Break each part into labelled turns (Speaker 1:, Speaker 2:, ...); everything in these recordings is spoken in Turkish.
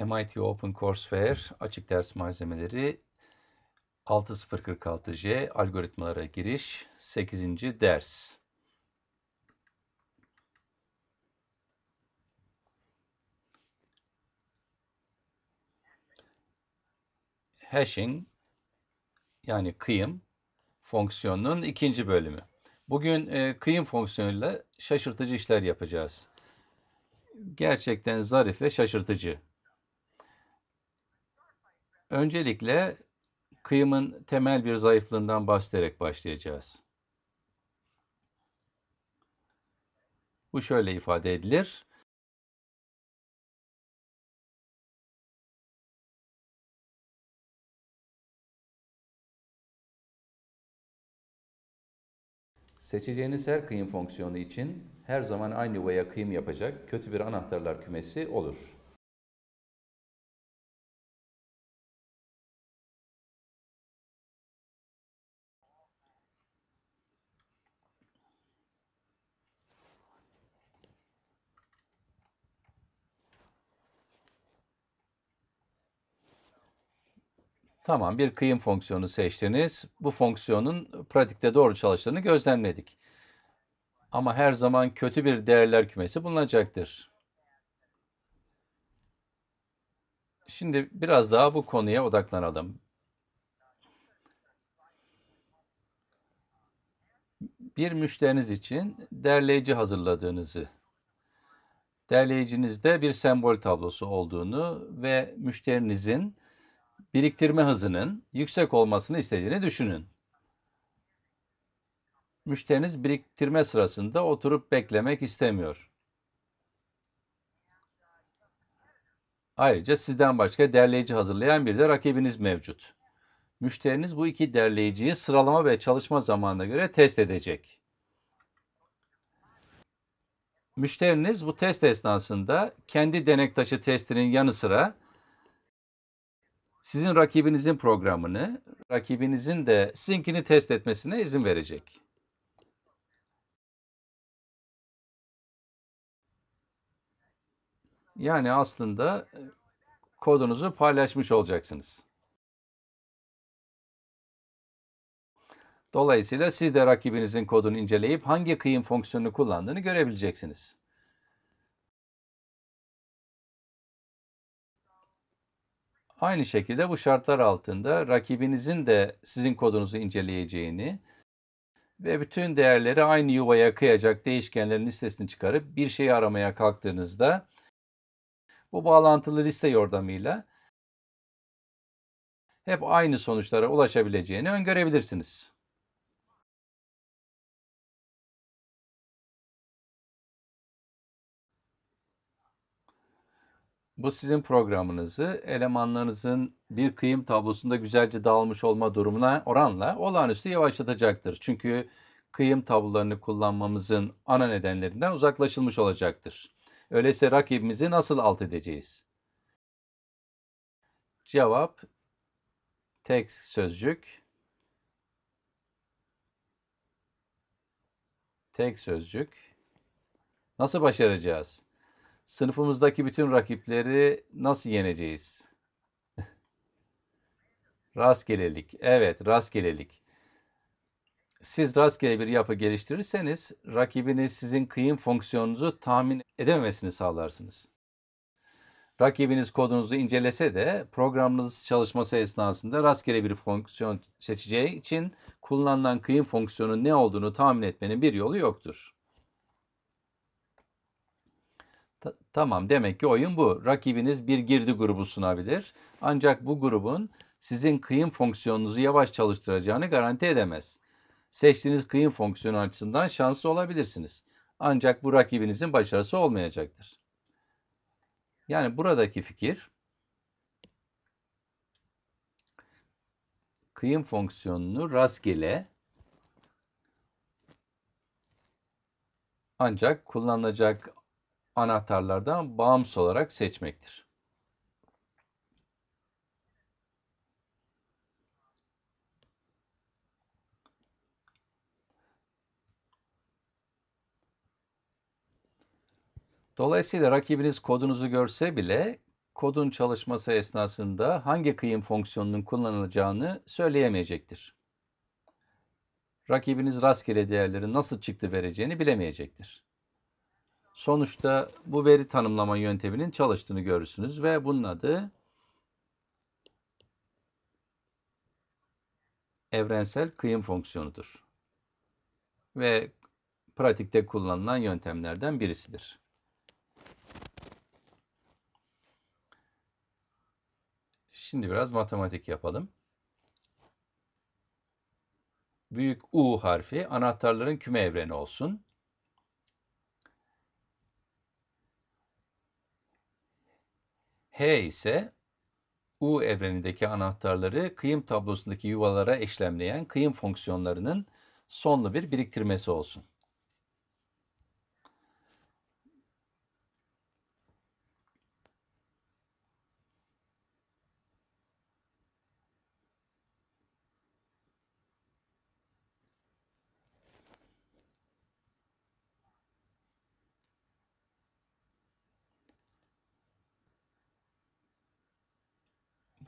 Speaker 1: MIT Open Courseware, açık ders malzemeleri 6046J algoritmalara giriş 8. ders. Hashing yani kıyım fonksiyonunun ikinci bölümü. Bugün e, kıyım fonksiyonuyla şaşırtıcı işler yapacağız. Gerçekten zarif ve şaşırtıcı Öncelikle kıyımın temel bir zayıflığından bahsederek başlayacağız.
Speaker 2: Bu şöyle ifade edilir. Seçeceğiniz her kıyım fonksiyonu için her zaman aynı yuvaya kıyım yapacak kötü bir anahtarlar kümesi olur.
Speaker 1: Tamam bir kıyım fonksiyonu seçtiniz. Bu fonksiyonun pratikte doğru çalıştığını gözlemledik. Ama her zaman kötü bir değerler kümesi bulunacaktır. Şimdi biraz daha bu konuya odaklanalım. Bir müşteriniz için derleyici hazırladığınızı derleyicinizde bir sembol tablosu olduğunu ve müşterinizin biriktirme hızının yüksek olmasını istediğini düşünün. Müşteriniz biriktirme sırasında oturup beklemek istemiyor. Ayrıca sizden başka derleyici hazırlayan bir de rakibiniz mevcut. Müşteriniz bu iki derleyiciyi sıralama ve çalışma zamanına göre test edecek. Müşteriniz bu test esnasında kendi denek taşı testinin yanı sıra sizin rakibinizin programını, rakibinizin de sizinkini test etmesine izin verecek.
Speaker 2: Yani aslında e, kodunuzu paylaşmış olacaksınız.
Speaker 1: Dolayısıyla siz de rakibinizin kodunu inceleyip hangi kıyım fonksiyonunu kullandığını görebileceksiniz. Aynı şekilde bu şartlar altında rakibinizin de sizin kodunuzu inceleyeceğini ve bütün değerleri aynı yuvaya kıyacak değişkenlerin listesini çıkarıp bir şeyi aramaya kalktığınızda bu
Speaker 2: bağlantılı liste yordamıyla hep aynı sonuçlara ulaşabileceğini öngörebilirsiniz.
Speaker 1: Bu sizin programınızı elemanlarınızın bir kıyım tablosunda güzelce dağılmış olma durumuna oranla olağanüstü yavaşlatacaktır. Çünkü kıyım tablolarını kullanmamızın ana nedenlerinden uzaklaşılmış olacaktır. Öyleyse rakibimizi nasıl alt edeceğiz? Cevap tek sözcük tek sözcük nasıl başaracağız? sınıfımızdaki bütün rakipleri nasıl yeneceğiz? rastgelelik. Evet, rastgelelik. Siz rastgele bir yapı geliştirirseniz rakibiniz sizin kıyım fonksiyonunuzu tahmin edememesini sağlarsınız. Rakibiniz kodunuzu incelese de programınız çalışması esnasında rastgele bir fonksiyon seçeceği için kullanılan kıyım fonksiyonunun ne olduğunu tahmin etmenin bir yolu yoktur. Ta tamam demek ki oyun bu. Rakibiniz bir girdi grubu sunabilir. Ancak bu grubun sizin kıyım fonksiyonunuzu yavaş çalıştıracağını garanti edemez. Seçtiğiniz kıyım fonksiyonu açısından şanslı olabilirsiniz. Ancak bu rakibinizin başarısı olmayacaktır. Yani buradaki fikir kıyım fonksiyonunu rastgele ancak kullanılacak anahtarlardan bağımsız olarak seçmektir. Dolayısıyla rakibiniz kodunuzu görse bile kodun çalışması esnasında hangi kıyım fonksiyonunun kullanılacağını söyleyemeyecektir. Rakibiniz rastgele değerlerin nasıl çıktı vereceğini bilemeyecektir sonuçta bu veri tanımlama yönteminin çalıştığını görürsünüz ve bunun adı evrensel kıyım fonksiyonudur. Ve pratikte kullanılan yöntemlerden birisidir. Şimdi biraz matematik yapalım. Büyük U harfi anahtarların küme evreni olsun. H ise U evrenindeki anahtarları kıyım tablosundaki yuvalara eşlemleyen kıyım fonksiyonlarının sonlu bir biriktirmesi olsun.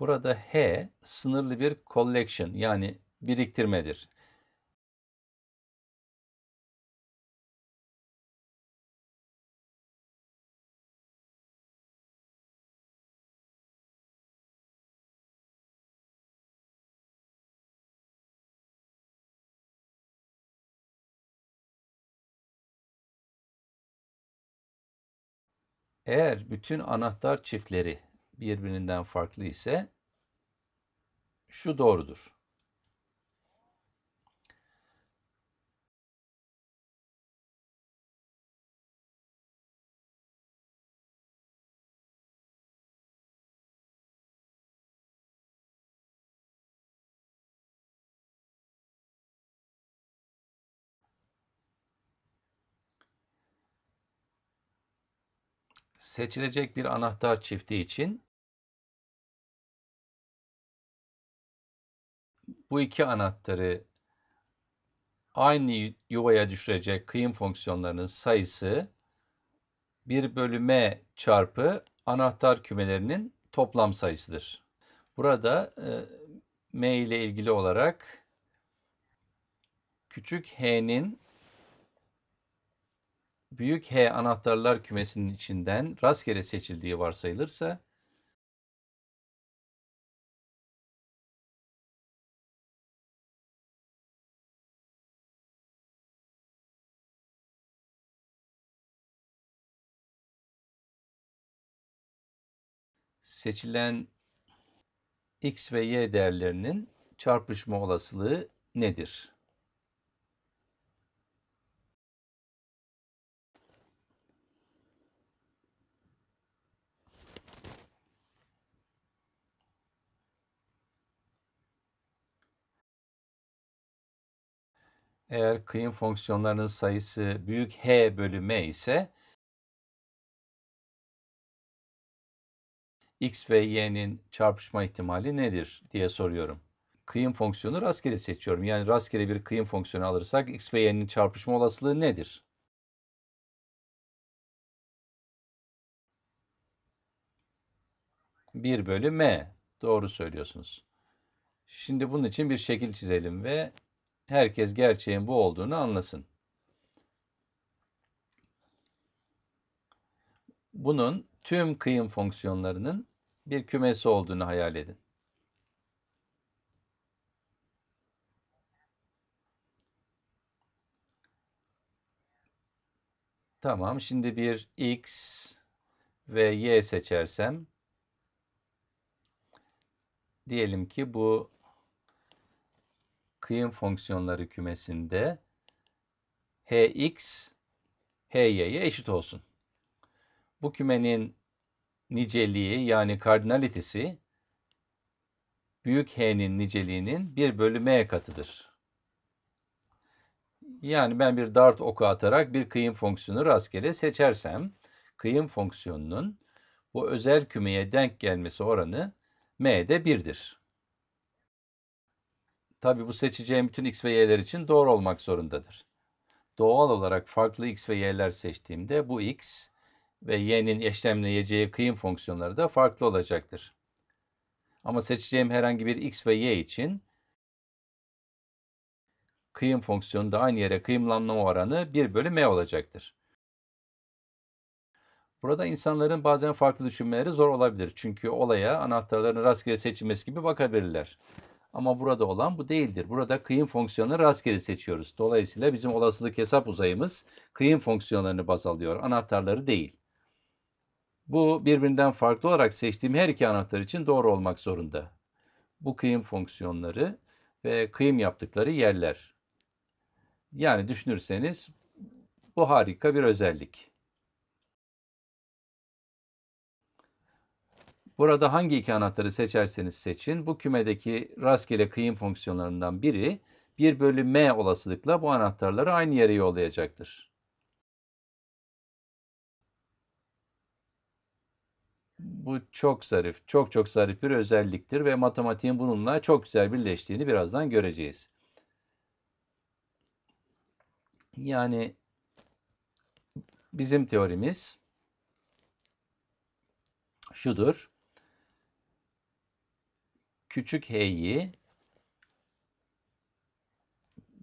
Speaker 1: Burada H sınırlı bir collection
Speaker 2: yani biriktirmedir. Eğer bütün anahtar
Speaker 1: çiftleri birbirinden farklı ise şu doğrudur.
Speaker 2: seçilecek bir anahtar çifti için bu iki anahtarı aynı yuvaya düşürecek kıyım
Speaker 1: fonksiyonlarının sayısı 1 m çarpı anahtar kümelerinin toplam sayısıdır. Burada e, m ile ilgili olarak küçük h'nin büyük H anahtarlar kümesinin içinden rastgele seçildiği varsayılırsa
Speaker 2: seçilen x ve y değerlerinin
Speaker 1: çarpışma olasılığı nedir?
Speaker 2: Eğer kıyım fonksiyonlarının sayısı büyük h bölü m ise
Speaker 1: x ve y'nin çarpışma ihtimali nedir diye soruyorum. Kıyım fonksiyonu rastgele seçiyorum. Yani rastgele bir kıyım fonksiyonu alırsak x ve y'nin çarpışma olasılığı nedir?
Speaker 2: Bir bölü m. Doğru söylüyorsunuz. Şimdi bunun için
Speaker 1: bir şekil çizelim ve herkes gerçeğin bu olduğunu anlasın. Bunun tüm kıyım fonksiyonlarının bir kümesi olduğunu hayal edin. Tamam, şimdi bir x ve y seçersem diyelim ki bu kıyım fonksiyonları kümesinde hx hy'ye eşit olsun. Bu kümenin niceliği yani kardinalitesi büyük H'nin niceliğinin bir bölü M katıdır. Yani ben bir dart oku atarak bir kıyım fonksiyonu rastgele seçersem kıyım fonksiyonunun bu özel kümeye denk gelmesi oranı M'de 1'dir. Tabi bu seçeceğim bütün x ve y'ler için doğru olmak zorundadır. Doğal olarak farklı x ve y'ler seçtiğimde bu x ve y'nin eşlemleyeceği kıyım fonksiyonları da farklı olacaktır. Ama seçeceğim herhangi bir x ve y için kıyım fonksiyonunda aynı yere kıyımlanma oranı 1 bölü m olacaktır. Burada insanların bazen farklı düşünmeleri zor olabilir. Çünkü olaya anahtarların rastgele seçilmesi gibi bakabilirler. Ama burada olan bu değildir. Burada kıyım fonksiyonunu rastgele seçiyoruz. Dolayısıyla bizim olasılık hesap uzayımız kıyım fonksiyonlarını baz alıyor, anahtarları değil. Bu birbirinden farklı olarak seçtiğim her iki anahtar için doğru olmak zorunda. Bu kıyım fonksiyonları ve kıyım yaptıkları yerler. Yani düşünürseniz bu harika bir özellik. Burada hangi iki anahtarı seçerseniz seçin, bu kümedeki rastgele kıyım fonksiyonlarından biri 1 bölü m olasılıkla bu anahtarları aynı yere yollayacaktır. Bu çok zarif, çok çok zarif bir özelliktir ve matematiğin bununla çok güzel birleştiğini birazdan göreceğiz. Yani bizim teorimiz şudur. Küçük h'yi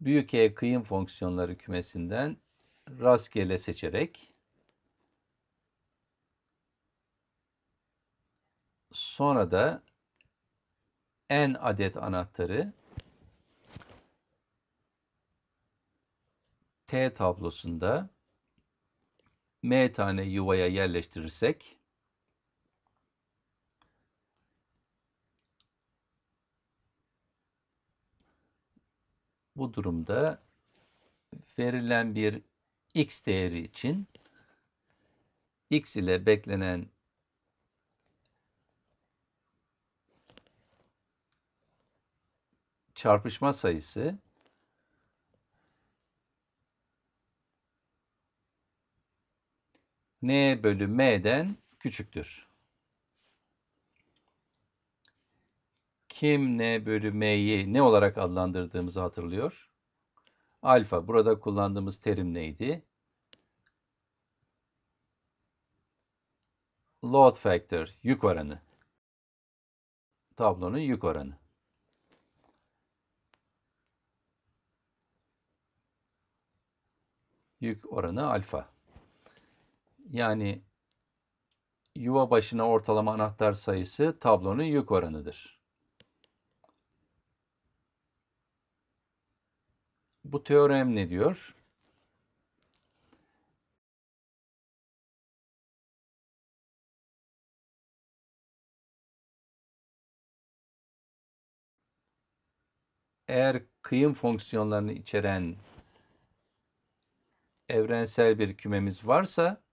Speaker 1: büyük h kıyım fonksiyonları kümesinden rastgele seçerek sonra da n adet anahtarı T tablosunda M tane yuvaya yerleştirirsek bu durumda verilen bir x değeri için x ile beklenen çarpışma sayısı n bölü m'den küçüktür. Kim n bölü m'yi ne olarak adlandırdığımızı hatırlıyor. Alfa burada kullandığımız terim neydi? Load factor, yük oranı. Tablonun yük oranı. yük oranı alfa. Yani yuva başına ortalama anahtar sayısı tablonun yük oranıdır.
Speaker 2: Bu teorem ne diyor? Eğer kıyım fonksiyonlarını içeren
Speaker 1: evrensel bir kümemiz varsa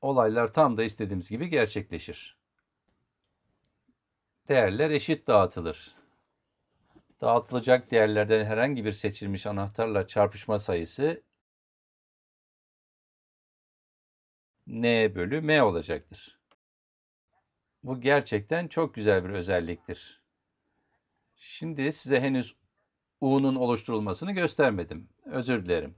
Speaker 1: olaylar tam da istediğimiz gibi gerçekleşir. Değerler eşit dağıtılır. Dağıtılacak değerlerden herhangi bir seçilmiş anahtarla çarpışma sayısı n bölü m olacaktır. Bu gerçekten çok güzel bir özelliktir. Şimdi size henüz U'nun oluşturulmasını göstermedim. Özür dilerim.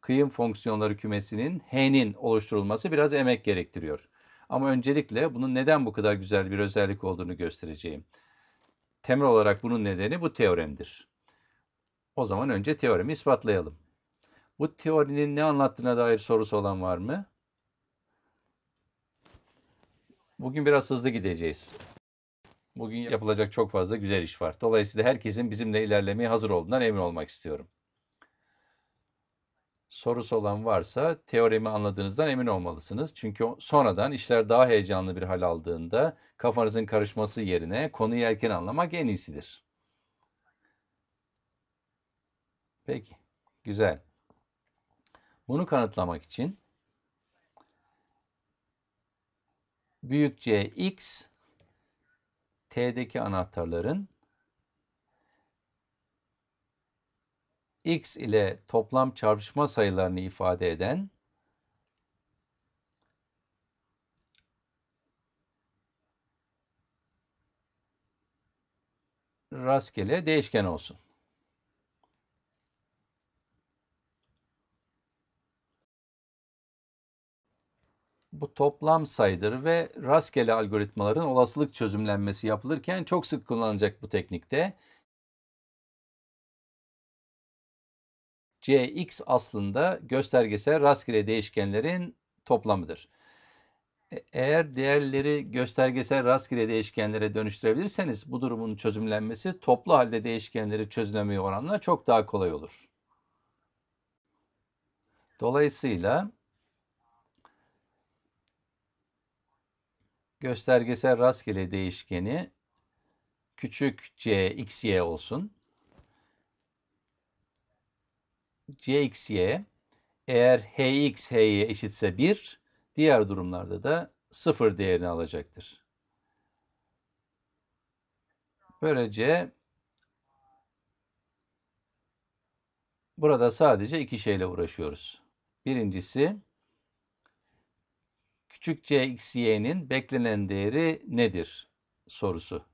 Speaker 1: Kıyım fonksiyonları kümesinin H'nin oluşturulması biraz emek gerektiriyor. Ama öncelikle bunun neden bu kadar güzel bir özellik olduğunu göstereceğim. Temel olarak bunun nedeni bu teoremdir. O zaman önce teoremi ispatlayalım. Bu teorinin ne anlattığına dair sorusu olan var mı? Bugün biraz hızlı gideceğiz. Bugün yapılacak çok fazla güzel iş var. Dolayısıyla herkesin bizimle ilerlemeye hazır olduğundan emin olmak istiyorum. Sorusu olan varsa teoremi anladığınızdan emin olmalısınız. Çünkü sonradan işler daha heyecanlı bir hal aldığında kafanızın karışması yerine konuyu erken anlamak en iyisidir. Peki, güzel. Bunu kanıtlamak için büyük C x T'deki anahtarların x ile toplam çarpışma sayılarını ifade eden rastgele değişken olsun. bu toplam sayıdır ve rastgele algoritmaların olasılık çözümlenmesi yapılırken çok sık kullanılacak bu teknikte. Cx aslında göstergesel rastgele değişkenlerin toplamıdır. E, eğer değerleri göstergesel rastgele değişkenlere dönüştürebilirseniz bu durumun çözümlenmesi toplu halde değişkenleri çözümlemeye oranla çok daha kolay olur. Dolayısıyla göstergesel rastgele değişkeni küçük c x olsun. Cxy eğer hx h'ye eşitse 1, diğer durumlarda da 0 değerini alacaktır. Böylece burada sadece iki şeyle uğraşıyoruz. Birincisi küçük c x y'nin beklenen değeri nedir sorusu.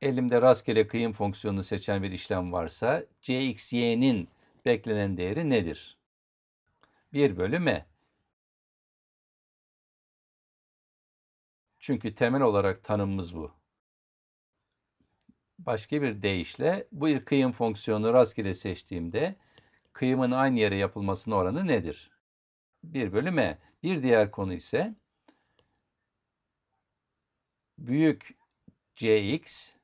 Speaker 1: Elimde rastgele kıyım fonksiyonunu seçen bir işlem varsa c x y'nin beklenen değeri nedir?
Speaker 2: 1 bölü m. Çünkü temel olarak tanımımız bu. Başka bir deyişle
Speaker 1: bu bir kıyım fonksiyonu rastgele seçtiğimde kıyımın aynı yere yapılmasının oranı nedir? 1 bölü m. Bir diğer konu ise büyük cx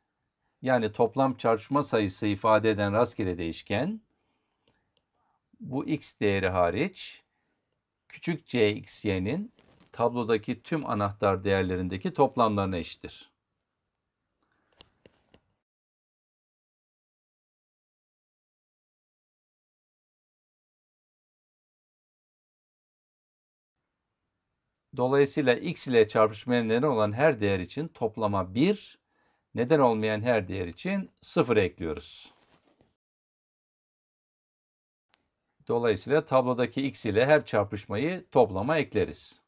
Speaker 1: yani toplam çarpışma sayısı ifade eden rastgele değişken bu x değeri hariç küçük cxy'nin tablodaki tüm anahtar değerlerindeki
Speaker 2: toplamlarına eşittir. Dolayısıyla x ile çarpışmaya neden
Speaker 1: olan her değer için toplama 1, neden olmayan her değer için 0 ekliyoruz. Dolayısıyla tablodaki x ile her çarpışmayı toplama ekleriz.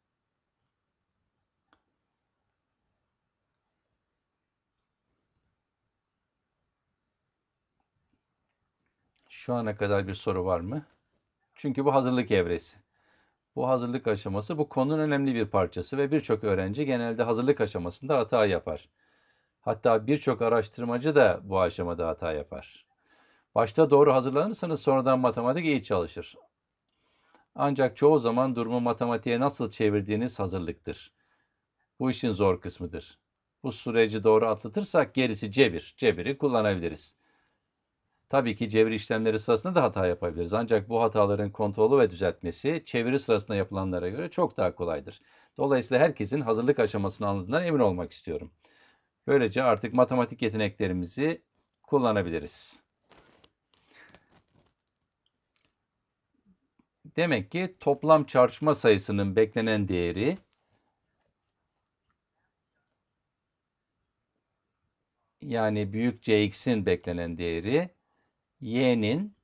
Speaker 1: Şu ana kadar bir soru var mı? Çünkü bu hazırlık evresi. Bu hazırlık aşaması bu konunun önemli bir parçası ve birçok öğrenci genelde hazırlık aşamasında hata yapar. Hatta birçok araştırmacı da bu aşamada hata yapar. Başta doğru hazırlanırsanız sonradan matematik iyi çalışır. Ancak çoğu zaman durumu matematiğe nasıl çevirdiğiniz hazırlıktır. Bu işin zor kısmıdır. Bu süreci doğru atlatırsak gerisi cebir. Cebiri kullanabiliriz. Tabii ki çeviri işlemleri sırasında da hata yapabiliriz. Ancak bu hataların kontrolü ve düzeltmesi çeviri sırasında yapılanlara göre çok daha kolaydır. Dolayısıyla herkesin hazırlık aşamasını anladığından emin olmak istiyorum. Böylece artık matematik yeteneklerimizi kullanabiliriz. Demek ki toplam çarpma sayısının beklenen değeri yani büyük Cx'in beklenen değeri y'nin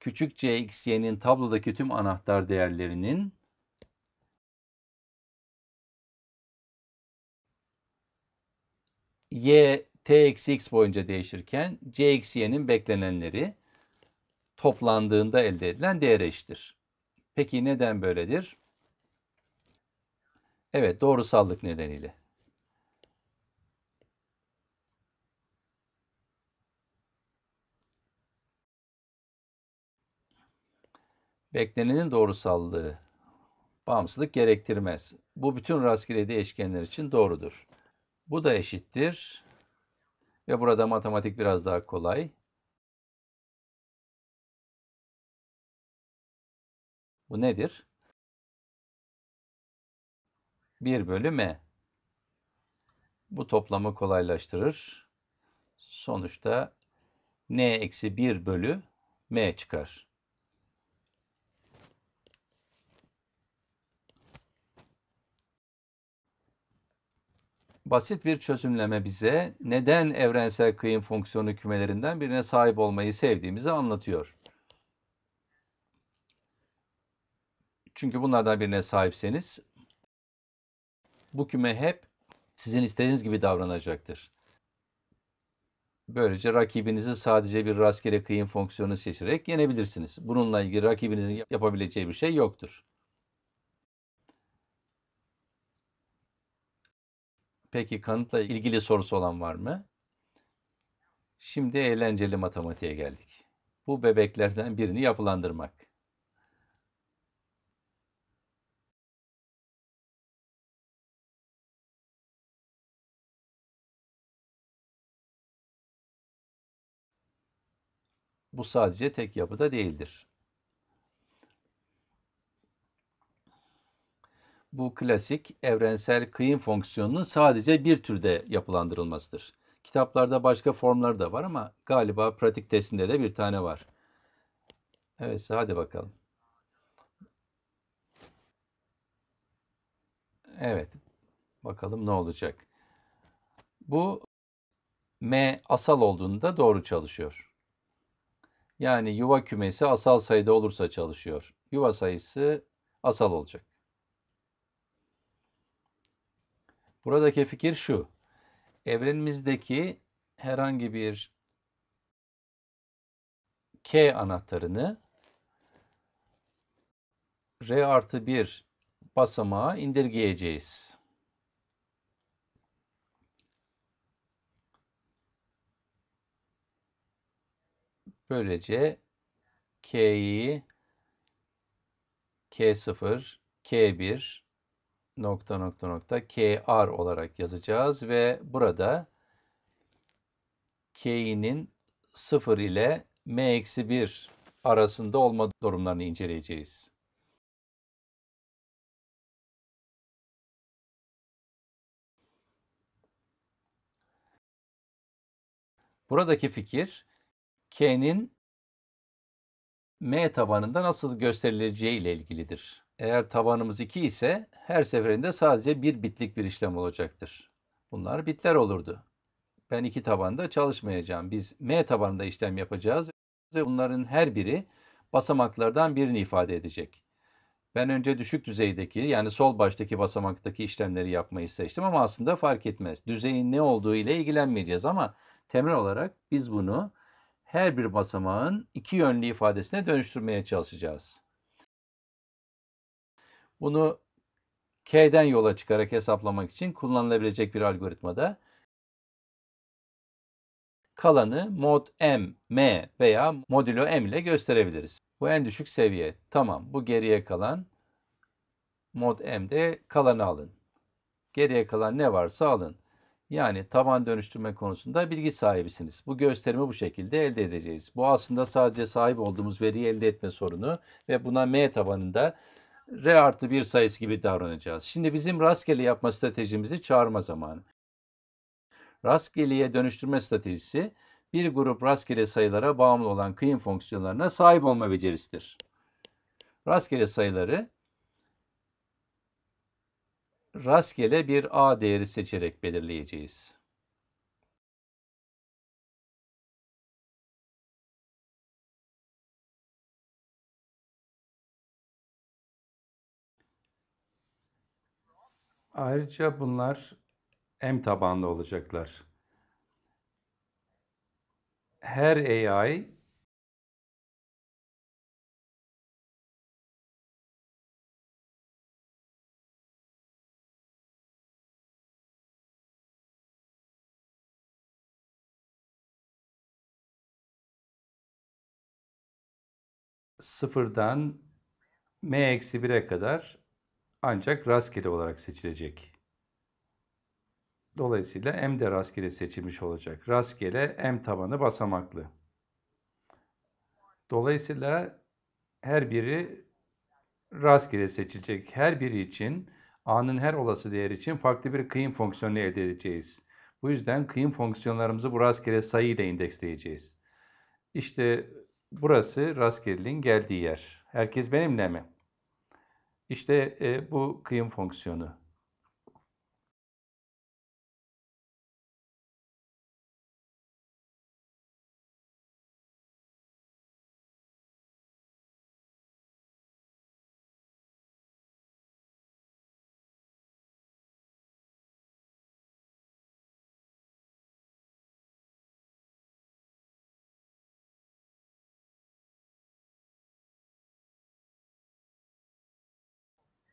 Speaker 2: küçük c x y'nin tablodaki tüm anahtar değerlerinin
Speaker 1: y t eksi x boyunca değişirken c x y'nin beklenenleri toplandığında elde edilen değere eşittir. Peki neden böyledir? Evet doğrusallık nedeniyle. beklenenin doğrusallığı bağımsızlık gerektirmez. Bu bütün rastgele değişkenler için doğrudur.
Speaker 2: Bu da eşittir. Ve burada matematik biraz daha kolay. Bu nedir? 1 bölü m.
Speaker 1: Bu toplamı kolaylaştırır. Sonuçta n eksi 1 bölü m çıkar. Basit bir çözümleme bize neden evrensel kıyım fonksiyonu kümelerinden birine sahip olmayı sevdiğimizi anlatıyor. Çünkü bunlardan birine sahipseniz bu küme hep sizin istediğiniz gibi davranacaktır. Böylece rakibinizi sadece bir rastgele kıyım fonksiyonu seçerek yenebilirsiniz. Bununla ilgili rakibinizin yapabileceği bir şey yoktur. Peki kanıtla ilgili sorusu olan var mı? Şimdi eğlenceli matematiğe geldik.
Speaker 2: Bu bebeklerden birini yapılandırmak. Bu sadece tek yapıda değildir.
Speaker 1: bu klasik evrensel kıyım fonksiyonunun sadece bir türde yapılandırılmasıdır. Kitaplarda başka formları da var ama galiba pratik testinde de bir tane var. Evet, hadi bakalım. Evet, bakalım ne olacak. Bu M asal olduğunda doğru çalışıyor. Yani yuva kümesi asal sayıda olursa çalışıyor. Yuva sayısı asal olacak. Buradaki fikir şu. Evrenimizdeki herhangi bir K anahtarını R artı 1 basamağa indirgeyeceğiz. Böylece K'yi K0, K1, nokta nokta nokta kr olarak yazacağız ve burada k'nin 0 ile
Speaker 2: m-1 arasında olma durumlarını inceleyeceğiz. Buradaki fikir k'nin
Speaker 1: m tabanında nasıl gösterileceği ile ilgilidir eğer tabanımız 2 ise her seferinde sadece bir bitlik bir işlem olacaktır. Bunlar bitler olurdu. Ben iki tabanda çalışmayacağım. Biz M tabanında işlem yapacağız ve bunların her biri basamaklardan birini ifade edecek. Ben önce düşük düzeydeki yani sol baştaki basamaktaki işlemleri yapmayı seçtim ama aslında fark etmez. Düzeyin ne olduğu ile ilgilenmeyeceğiz ama temel olarak biz bunu her bir basamağın iki yönlü ifadesine dönüştürmeye çalışacağız. Bunu K'den yola çıkarak hesaplamak için kullanılabilecek bir algoritmada kalanı mod m, m veya modülo m ile gösterebiliriz. Bu en düşük seviye. Tamam bu geriye kalan mod m'de kalanı alın. Geriye kalan ne varsa alın. Yani taban dönüştürme konusunda bilgi sahibisiniz. Bu gösterimi bu şekilde elde edeceğiz. Bu aslında sadece sahip olduğumuz veriyi elde etme sorunu ve buna m tabanında R artı 1 sayısı gibi davranacağız. Şimdi bizim rastgele yapma stratejimizi çağırma zamanı. Rastgeleye dönüştürme stratejisi bir grup rastgele sayılara bağımlı olan kıyım fonksiyonlarına sahip olma becerisidir. Rastgele sayıları
Speaker 2: rastgele bir A değeri seçerek belirleyeceğiz. Ayrıca bunlar M tabanlı olacaklar. Her AI sıfırdan m-1'e kadar
Speaker 1: ancak rastgele olarak seçilecek. Dolayısıyla m de rastgele seçilmiş olacak. Rastgele m tabanı basamaklı. Dolayısıyla her biri rastgele seçilecek. Her biri için a'nın her olası değeri için farklı bir kıyım fonksiyonu elde edeceğiz. Bu yüzden kıyım fonksiyonlarımızı bu rastgele sayı ile indeksleyeceğiz. İşte burası rastgeleliğin geldiği yer. Herkes benimle mi?
Speaker 2: İşte e, bu kıyım fonksiyonu.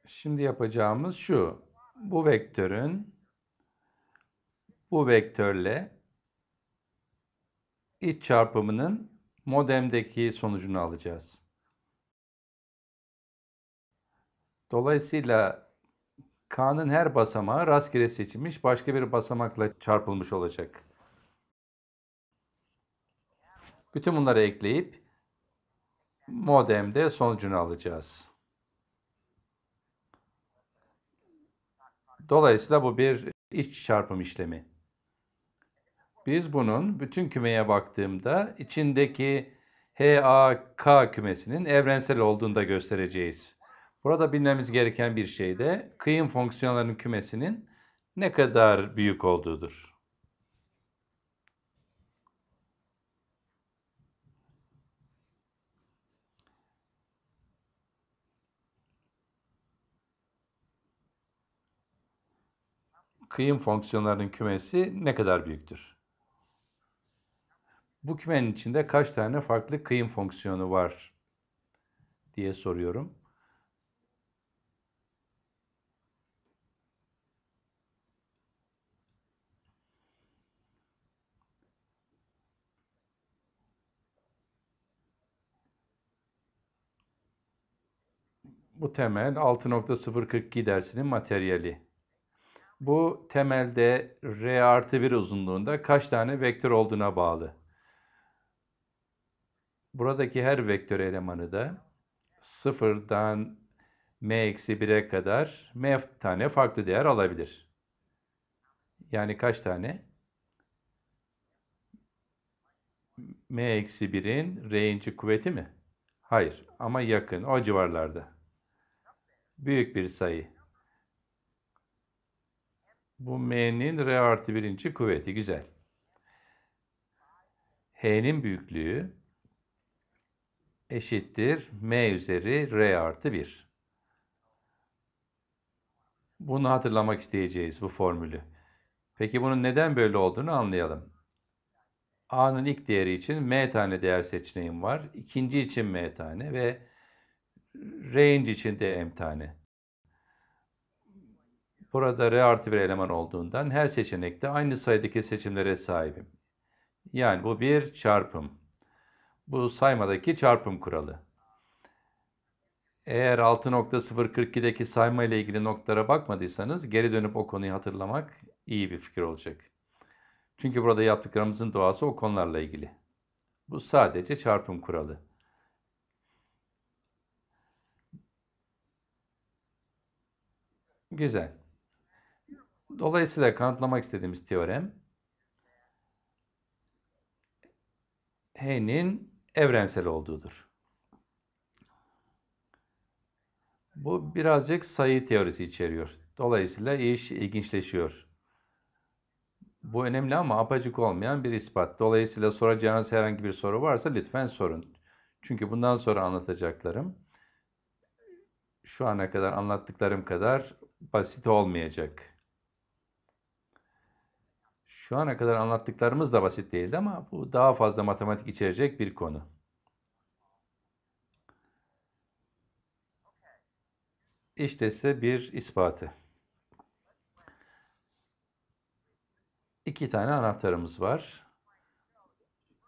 Speaker 2: şimdi yapacağımız şu. Bu vektörün
Speaker 1: bu vektörle iç çarpımının modemdeki sonucunu alacağız. Dolayısıyla K'nın her basamağı rastgele seçilmiş başka bir basamakla çarpılmış olacak. Bütün bunları ekleyip modemde sonucunu alacağız. Dolayısıyla bu bir iç çarpım işlemi. Biz bunun bütün kümeye baktığımda içindeki HAK kümesinin evrensel olduğunu da göstereceğiz. Burada bilmemiz gereken bir şey de kıyım fonksiyonlarının kümesinin ne kadar büyük olduğudur. kıyım fonksiyonlarının kümesi ne kadar büyüktür? Bu kümenin içinde kaç tane farklı kıyım fonksiyonu var diye soruyorum. Bu temel 6.042 dersinin materyali. Bu temelde r artı 1 uzunluğunda kaç tane vektör olduğuna bağlı. Buradaki her vektör elemanı da sıfırdan m-1'e eksi kadar m tane farklı değer alabilir. Yani kaç tane? m-1'in eksi r'inci kuvveti mi? Hayır ama yakın o civarlarda. Büyük bir sayı. Bu m'nin r artı birinci kuvveti. Güzel. h'nin büyüklüğü eşittir m üzeri r artı 1. Bunu hatırlamak isteyeceğiz bu formülü. Peki bunun neden böyle olduğunu anlayalım. A'nın ilk değeri için m tane değer seçeneğim var. İkinci için m tane ve range için de m tane. Burada R artı bir eleman olduğundan her seçenekte aynı sayıdaki seçimlere sahibim. Yani bu bir çarpım. Bu saymadaki çarpım kuralı. Eğer 6.042'deki sayma ile ilgili noktalara bakmadıysanız geri dönüp o konuyu hatırlamak iyi bir fikir olacak. Çünkü burada yaptıklarımızın doğası o konularla ilgili. Bu sadece çarpım kuralı. Güzel. Dolayısıyla kanıtlamak istediğimiz teorem H'nin evrensel olduğudur. Bu birazcık sayı teorisi içeriyor. Dolayısıyla iş ilginçleşiyor. Bu önemli ama apacık olmayan bir ispat. Dolayısıyla soracağınız herhangi bir soru varsa lütfen sorun. Çünkü bundan sonra anlatacaklarım şu ana kadar anlattıklarım kadar basit olmayacak. Şu ana kadar anlattıklarımız da basit değildi ama bu daha fazla matematik içerecek bir konu. İşte size bir ispatı. İki tane anahtarımız var.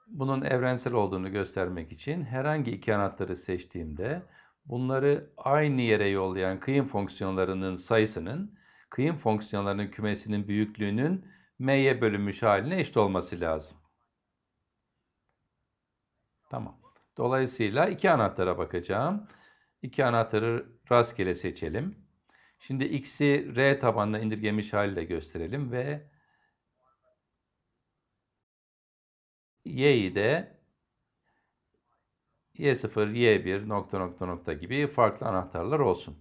Speaker 1: Bunun evrensel olduğunu göstermek için herhangi iki anahtarı seçtiğimde bunları aynı yere yollayan kıyım fonksiyonlarının sayısının, kıyım fonksiyonlarının kümesinin büyüklüğünün m'ye bölünmüş haline eşit olması lazım. Tamam. Dolayısıyla iki anahtara bakacağım. İki anahtarı rastgele seçelim. Şimdi x'i r tabanına indirgemiş haliyle gösterelim ve y'yi de y0, y1 nokta nokta nokta gibi farklı anahtarlar olsun.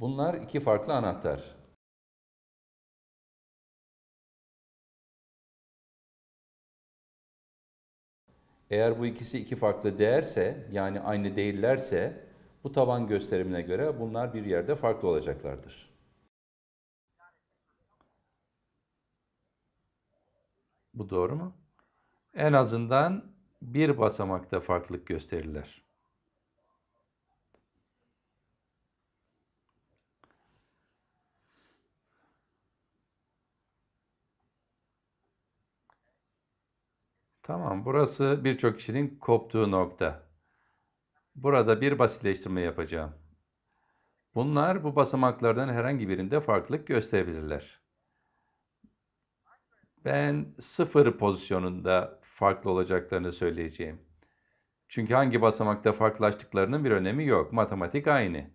Speaker 2: Bunlar iki farklı anahtar. Eğer bu ikisi
Speaker 1: iki farklı değerse, yani aynı değillerse, bu taban gösterimine göre bunlar bir yerde farklı olacaklardır. Bu doğru mu? En azından bir basamakta farklılık gösterirler. Tamam, burası birçok kişinin koptuğu nokta. Burada bir basitleştirme yapacağım. Bunlar bu basamaklardan herhangi birinde farklılık gösterebilirler. Ben sıfır pozisyonunda farklı olacaklarını söyleyeceğim. Çünkü hangi basamakta farklılaştıklarının bir önemi yok. Matematik aynı.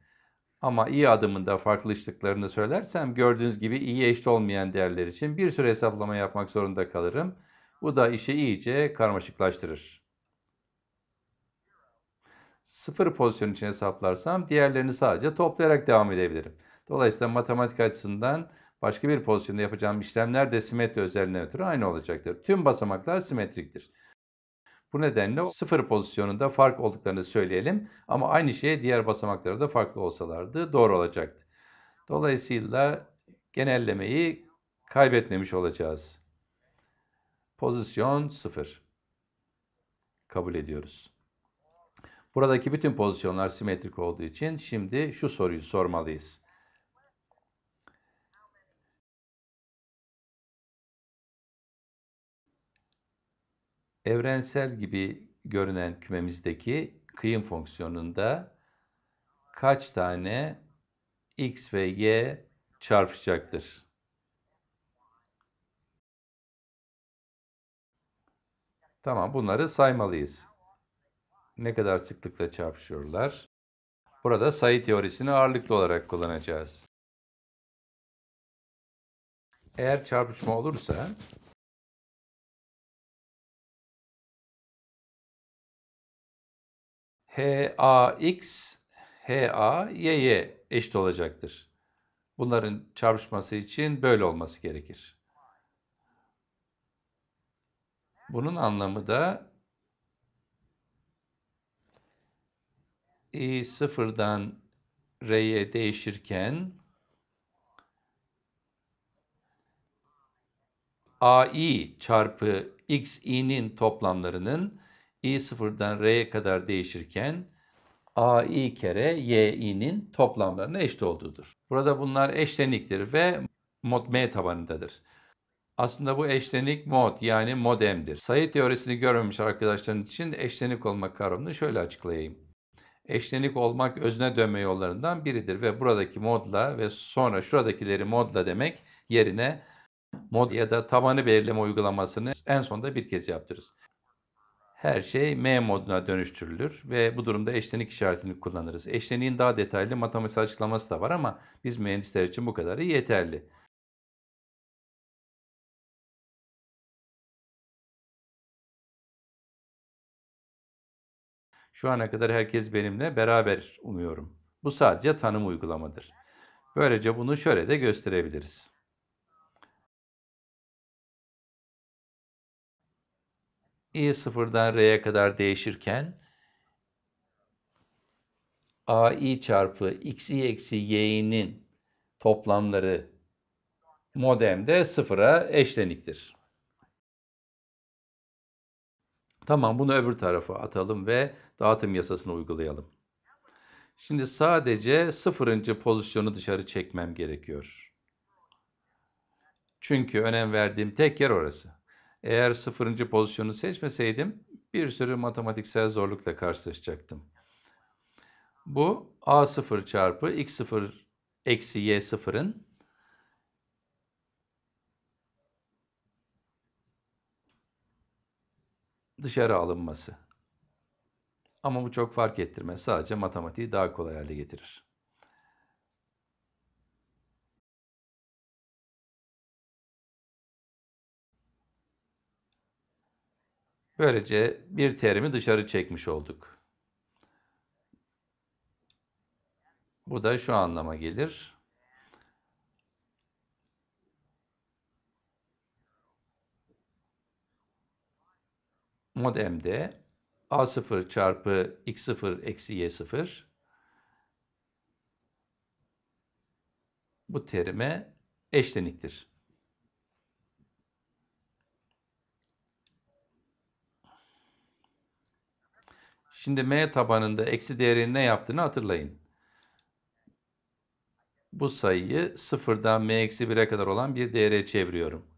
Speaker 1: Ama i adımında farklılaştıklarını söylersem gördüğünüz gibi i'ye eşit olmayan değerler için bir sürü hesaplama yapmak zorunda kalırım. Bu da işi iyice karmaşıklaştırır. Sıfır pozisyon için hesaplarsam diğerlerini sadece toplayarak devam edebilirim. Dolayısıyla matematik açısından başka bir pozisyonda yapacağım işlemler de simetri özelliğine ötürü aynı olacaktır. Tüm basamaklar simetriktir. Bu nedenle sıfır pozisyonunda fark olduklarını söyleyelim ama aynı şey diğer basamakları da farklı olsalardı doğru olacaktı. Dolayısıyla genellemeyi kaybetmemiş olacağız. Pozisyon 0. Kabul ediyoruz. Buradaki bütün pozisyonlar simetrik olduğu için şimdi şu soruyu
Speaker 2: sormalıyız. Evrensel gibi görünen
Speaker 1: kümemizdeki kıyım fonksiyonunda kaç tane x ve y çarpacaktır? Tamam bunları saymalıyız. Ne kadar sıklıkla çarpışıyorlar? Burada sayı teorisini ağırlıklı olarak
Speaker 2: kullanacağız. Eğer çarpışma olursa HAX HAY'ye eşit
Speaker 1: olacaktır. Bunların çarpışması için böyle olması gerekir. Bunun anlamı da i sıfırdan r'ye değişirken ai çarpı x i'nin toplamlarının i sıfırdan r'ye kadar değişirken ai kere y i'nin toplamlarına eşit olduğudur. Burada bunlar eşleniktir ve mod m tabanındadır. Aslında bu eşlenik mod yani modemdir. Sayı teorisini görmemiş arkadaşlarınız için eşlenik olmak kavramını şöyle açıklayayım. Eşlenik olmak özne dönme yollarından biridir ve buradaki modla ve sonra şuradakileri modla demek yerine mod ya da tabanı belirleme uygulamasını en sonda bir kez yaptırırız. Her şey M moduna dönüştürülür ve bu durumda eşlenik işaretini kullanırız. Eşleniğin daha detaylı matematiksel açıklaması da
Speaker 2: var ama biz mühendisler için bu kadarı yeterli. Şu ana kadar herkes benimle beraber umuyorum. Bu sadece tanım uygulamadır.
Speaker 1: Böylece bunu şöyle de gösterebiliriz. i sıfırdan r'ye kadar değişirken a i çarpı x i eksi y'nin toplamları modemde sıfıra eşleniktir. Tamam bunu öbür tarafa atalım ve dağıtım yasasını uygulayalım. Şimdi sadece sıfırıncı pozisyonu dışarı çekmem gerekiyor. Çünkü önem verdiğim tek yer orası. Eğer sıfırıncı pozisyonu seçmeseydim bir sürü matematiksel zorlukla karşılaşacaktım. Bu A0 çarpı X0 eksi Y0'ın dışarı alınması. Ama bu çok fark ettirmez. Sadece matematiği daha kolay hale getirir.
Speaker 2: Böylece bir terimi dışarı çekmiş
Speaker 1: olduk. Bu da şu anlama gelir. Modemde a0 çarpı x0 eksi y0 bu terime eşleniktir. Şimdi m tabanında eksi değerin ne yaptığını hatırlayın. Bu sayıyı sıfırdan m-1'e kadar olan bir değere çeviriyorum.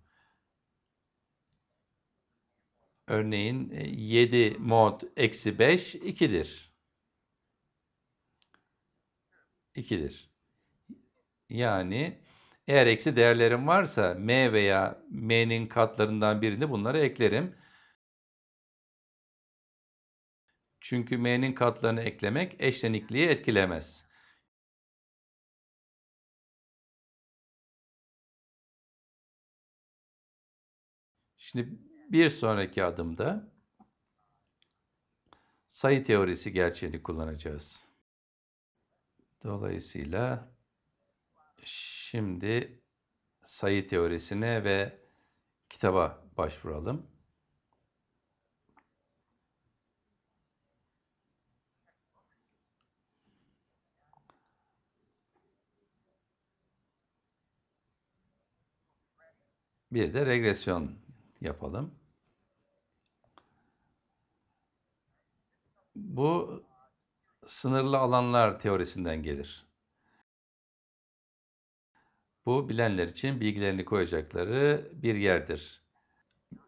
Speaker 1: Örneğin 7 e, mod eksi 5 2'dir. 2'dir. Yani eğer eksi değerlerim varsa m veya m'nin katlarından birini bunlara eklerim.
Speaker 2: Çünkü m'nin katlarını eklemek eşlenikliği etkilemez. Şimdi bir sonraki adımda
Speaker 1: sayı teorisi gerçeğini kullanacağız. Dolayısıyla şimdi sayı teorisine ve kitaba başvuralım. Bir de regresyon yapalım. Bu sınırlı alanlar teorisinden gelir. Bu bilenler için bilgilerini koyacakları bir yerdir.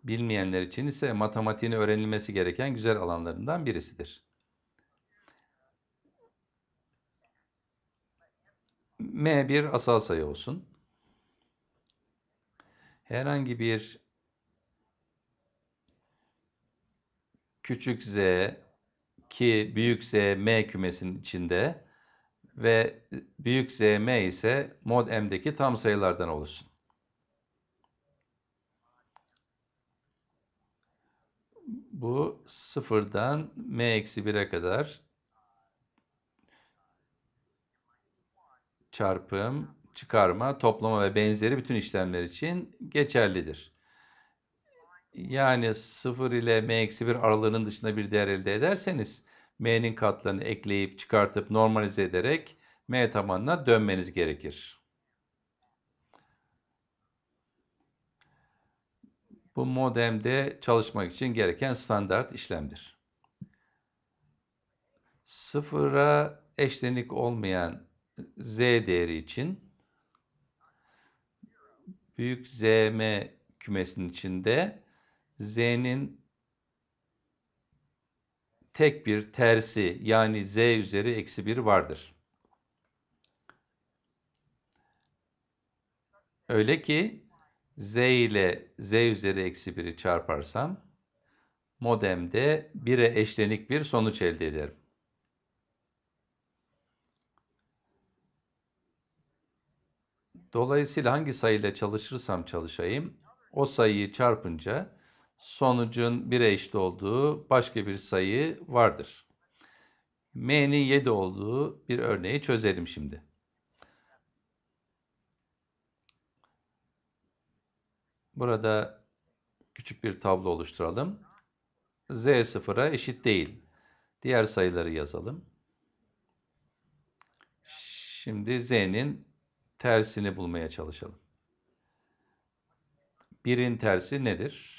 Speaker 1: Bilmeyenler için ise matematiğin öğrenilmesi gereken güzel alanlarından birisidir. M bir asal sayı olsun. Herhangi bir küçük z ki büyük ZM kümesinin içinde ve büyük ZM ise mod M'deki tam sayılardan oluşsun. Bu sıfırdan M-1'e kadar çarpım, çıkarma, toplama ve benzeri bütün işlemler için geçerlidir. Yani 0 ile m-1 aralığının dışında bir değer elde ederseniz m'nin katlarını ekleyip çıkartıp normalize ederek m tabanına dönmeniz gerekir. Bu modemde çalışmak için gereken standart işlemdir. Sıfıra eşlenik olmayan z değeri için büyük zm kümesinin içinde z'nin tek bir tersi yani z üzeri eksi 1 vardır. Öyle ki z ile z üzeri eksi 1'i çarparsam modemde 1'e eşlenik bir sonuç elde ederim. Dolayısıyla hangi sayıyla çalışırsam çalışayım o sayıyı çarpınca sonucun 1'e eşit olduğu başka bir sayı vardır. M'nin 7 olduğu bir örneği çözelim şimdi. Burada küçük bir tablo oluşturalım. Z sıfıra eşit değil. Diğer sayıları yazalım. Şimdi Z'nin tersini bulmaya çalışalım. 1'in tersi nedir?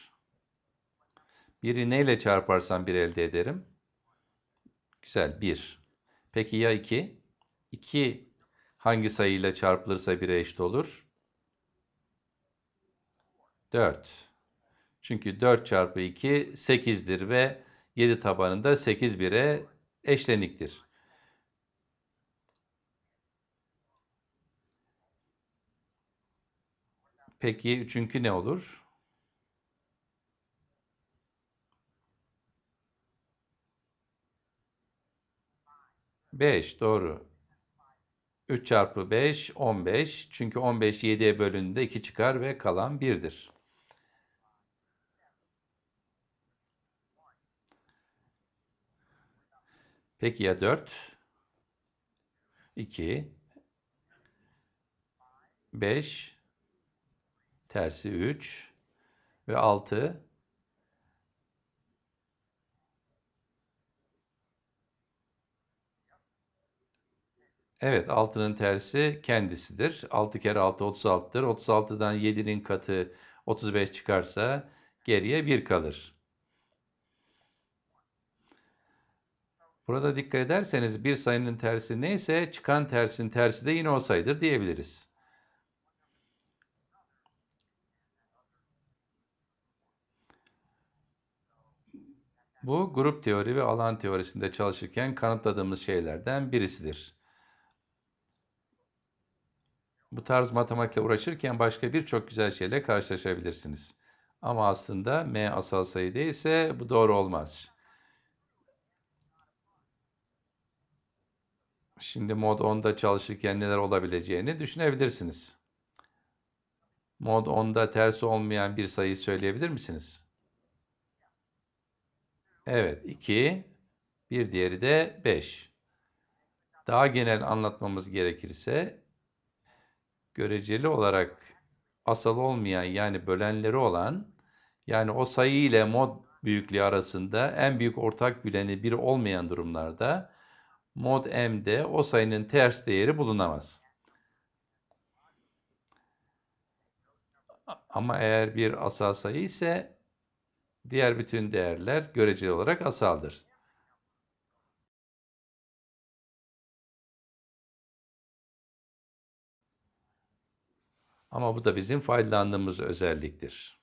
Speaker 1: Biri neyle çarparsam bir elde ederim? Güzel 1. Peki ya 2? 2 hangi sayıyla çarpılırsa 1'e eşit olur? 4. Çünkü 4 çarpı 2 8'dir ve 7 tabanında 8 1'e eşleniktir. Peki üçünkü ne olur? 5 doğru. 3 çarpı 5 15. Çünkü 15 7'ye bölündüğünde 2 çıkar ve kalan 1'dir. Peki ya 4? 2 5 tersi 3 ve 6 Evet, altının tersi kendisidir. 6 kere 6 36'dır. 36'dan 7'nin katı 35 çıkarsa geriye 1 kalır. Burada dikkat ederseniz bir sayının tersi neyse çıkan tersin tersi de yine o sayıdır diyebiliriz. Bu grup teori ve alan teorisinde çalışırken kanıtladığımız şeylerden birisidir. Bu tarz matematikle uğraşırken başka birçok güzel şeyle karşılaşabilirsiniz. Ama aslında m asal sayı değilse bu doğru olmaz. Şimdi mod 10'da çalışırken neler olabileceğini düşünebilirsiniz. Mod 10'da ters olmayan bir sayı söyleyebilir misiniz? Evet 2, bir diğeri de 5. Daha genel anlatmamız gerekirse göreceli olarak asal olmayan yani bölenleri olan yani o sayı ile mod büyüklüğü arasında en büyük ortak böleni bir olmayan durumlarda mod m'de o sayının ters değeri bulunamaz. Ama eğer bir asal
Speaker 2: sayı ise diğer bütün değerler göreceli olarak asaldır. Ama bu da bizim faydalandığımız özelliktir.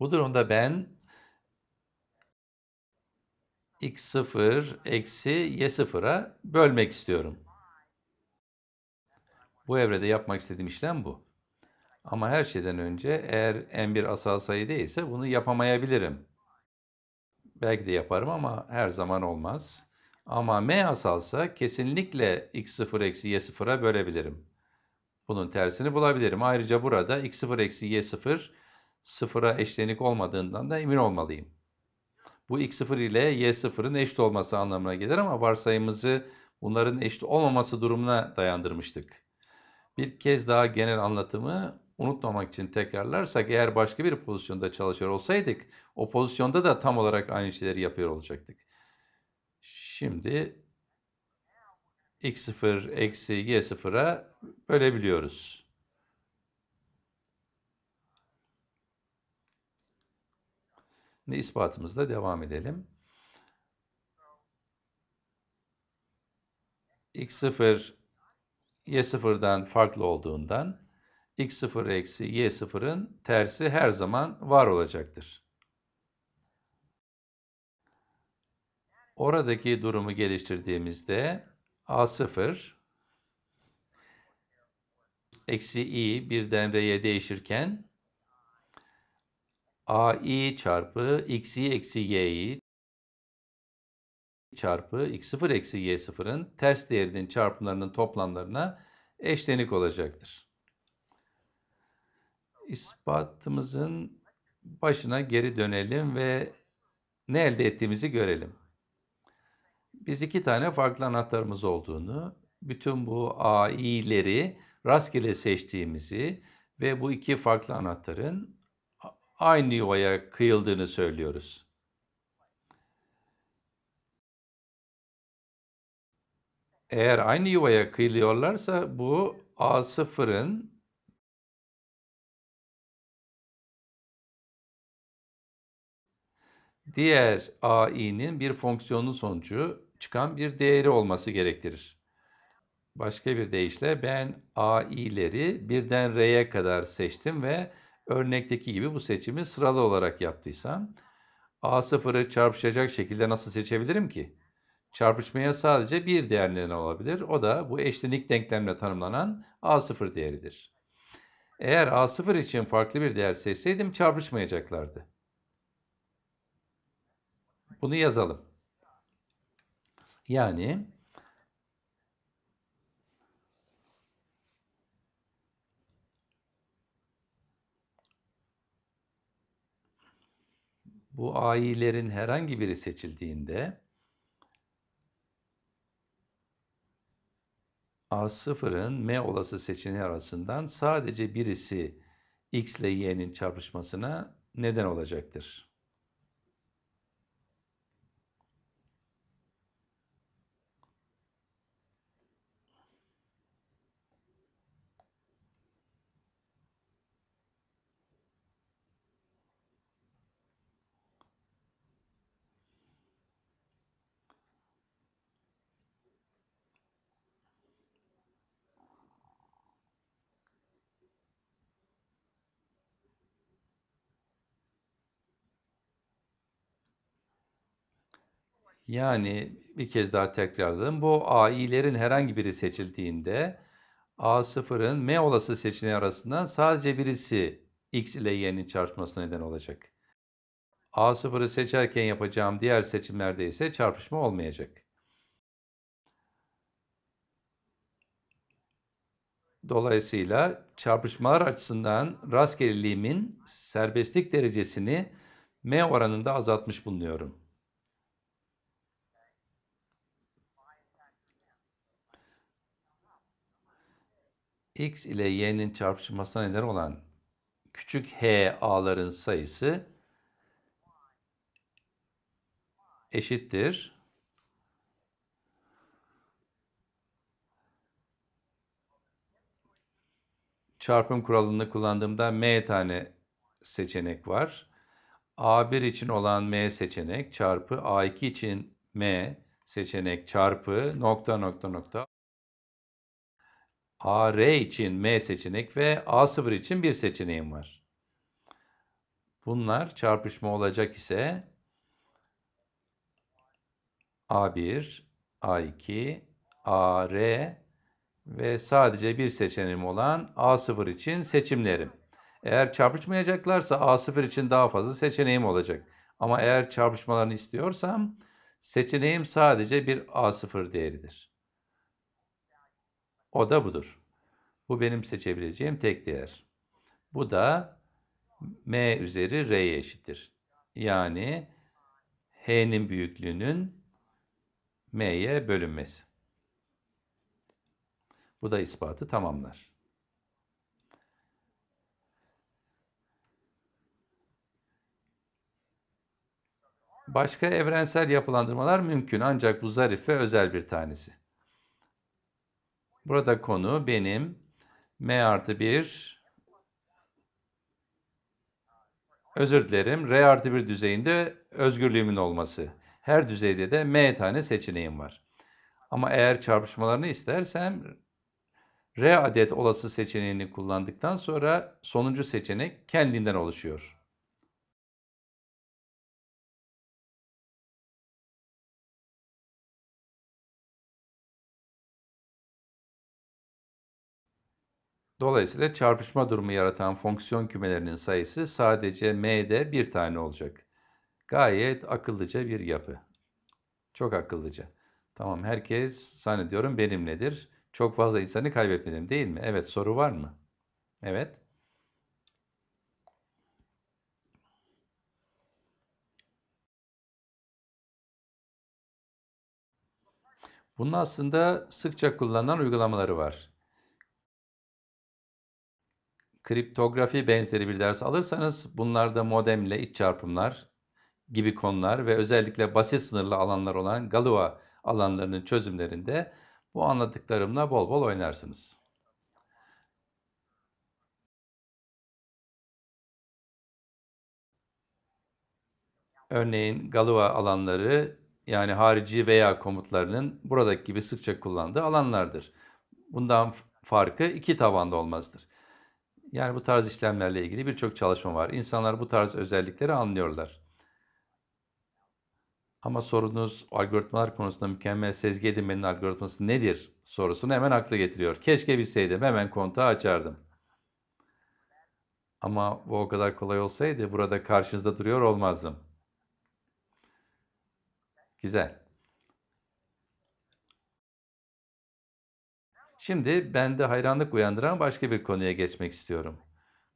Speaker 1: Bu durumda ben x0 eksi y0'a bölmek istiyorum. Bu evrede yapmak istediğim işlem bu. Ama her şeyden önce eğer n1 asal sayı değilse bunu yapamayabilirim. Belki de yaparım ama her zaman olmaz. Ama m asalsa kesinlikle x0 eksi y0'a bölebilirim. Bunun tersini bulabilirim. Ayrıca burada x0 eksi y0 sıfıra eşlenik olmadığından da emin olmalıyım. Bu x0 ile y0'ın eşit olması anlamına gelir ama varsayımızı bunların eşit olmaması durumuna dayandırmıştık. Bir kez daha genel anlatımı unutmamak için tekrarlarsak eğer başka bir pozisyonda çalışıyor olsaydık o pozisyonda da tam olarak aynı şeyleri yapıyor olacaktık. Şimdi x0 eksi y0'a bölebiliyoruz. Şimdi ispatımızla devam edelim. x0 y0'dan farklı olduğundan x0 eksi y0'ın tersi her zaman var olacaktır. Oradaki durumu geliştirdiğimizde A0 eksi i birden r'ye değişirken a i çarpı x i eksi y i çarpı x0 eksi y0'ın ters değerinin çarpımlarının toplamlarına eşlenik olacaktır. İspatımızın başına geri dönelim ve ne elde ettiğimizi görelim biz iki tane farklı anahtarımız olduğunu, bütün bu AI'leri rastgele seçtiğimizi ve bu iki farklı anahtarın aynı yuvaya kıyıldığını söylüyoruz.
Speaker 2: Eğer aynı yuvaya kıyılıyorlarsa bu A0'ın diğer AI'nin bir fonksiyonu sonucu çıkan bir değeri olması gerektirir.
Speaker 1: Başka bir deyişle ben AI'leri birden R'ye kadar seçtim ve örnekteki gibi bu seçimi sıralı olarak yaptıysam A0'ı çarpışacak şekilde nasıl seçebilirim ki? Çarpışmaya sadece bir değer neden olabilir. O da bu eşlenik denklemle tanımlanan A0 değeridir. Eğer A0 için farklı bir değer seçseydim çarpışmayacaklardı. Bunu yazalım. Yani bu ayilerin herhangi biri seçildiğinde A0'ın M olası seçeneği arasından sadece birisi X ile Y'nin çarpışmasına neden olacaktır. Yani bir kez daha tekrarladım. Bu AI'lerin herhangi biri seçildiğinde A0'ın M olası seçeneği arasından sadece birisi X ile Y'nin çarpmasına neden olacak. A0'ı seçerken yapacağım diğer seçimlerde ise çarpışma olmayacak. Dolayısıyla çarpışmalar açısından rastgeleliğimin serbestlik derecesini M oranında azaltmış bulunuyorum. x ile y'nin çarpışmasına neden olan küçük h a'ların sayısı eşittir. Çarpım kuralını kullandığımda m tane seçenek var. A1 için olan m seçenek çarpı A2 için m seçenek çarpı nokta nokta nokta AR için M seçenek ve A0 için bir seçeneğim var. Bunlar çarpışma olacak ise A1, A2, AR ve sadece bir seçeneğim olan A0 için seçimlerim. Eğer çarpışmayacaklarsa A0 için daha fazla seçeneğim olacak. Ama eğer çarpışmalarını istiyorsam seçeneğim sadece bir A0 değeridir. O da budur. Bu benim seçebileceğim tek değer. Bu da m üzeri r'ye eşittir. Yani h'nin büyüklüğünün m'ye bölünmesi. Bu da ispatı tamamlar. Başka evrensel yapılandırmalar mümkün ancak bu zarife özel bir tanesi. Burada konu benim m artı 1 özür dilerim r artı 1 düzeyinde özgürlüğümün olması. Her düzeyde de m tane seçeneğim var. Ama eğer çarpışmalarını istersem r adet olası seçeneğini kullandıktan sonra
Speaker 2: sonuncu seçenek kendinden oluşuyor. Dolayısıyla çarpışma durumu
Speaker 1: yaratan fonksiyon kümelerinin sayısı sadece m'de bir tane olacak. Gayet akıllıca bir yapı. Çok akıllıca. Tamam herkes zannediyorum benimledir. Çok fazla insanı kaybetmedim değil mi? Evet soru var mı? Evet.
Speaker 2: Bunun aslında sıkça kullanılan uygulamaları var
Speaker 1: kriptografi benzeri bir ders alırsanız bunlarda modemle iç çarpımlar gibi konular ve özellikle basit sınırlı alanlar olan Galois alanlarının çözümlerinde
Speaker 2: bu anlattıklarımla bol bol oynarsınız. Örneğin
Speaker 1: Galois alanları yani harici veya komutlarının buradaki gibi sıkça kullandığı alanlardır. Bundan farkı iki tavanda olmazdır. Yani bu tarz işlemlerle ilgili birçok çalışma var. İnsanlar bu tarz özellikleri anlıyorlar. Ama sorunuz algoritmalar konusunda mükemmel sezgi edinmenin algoritması nedir sorusunu hemen akla getiriyor. Keşke bilseydim hemen kontağı açardım. Ama bu o kadar kolay olsaydı burada karşınızda duruyor olmazdım. Güzel. Şimdi bende hayranlık uyandıran başka bir konuya geçmek istiyorum.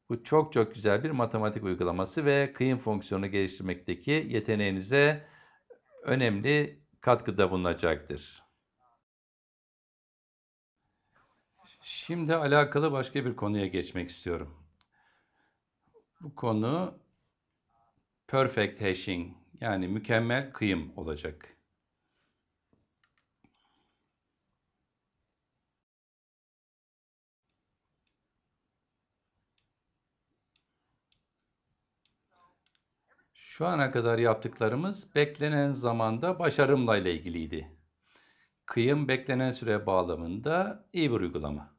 Speaker 1: Bu çok çok güzel bir matematik uygulaması ve kıyım fonksiyonu geliştirmekteki yeteneğinize önemli katkıda bulunacaktır. Şimdi alakalı başka bir konuya geçmek istiyorum. Bu konu perfect hashing yani mükemmel kıyım olacak. Şu ana kadar yaptıklarımız beklenen zamanda başarımla ile ilgiliydi. Kıyım beklenen süre bağlamında iyi bir uygulama.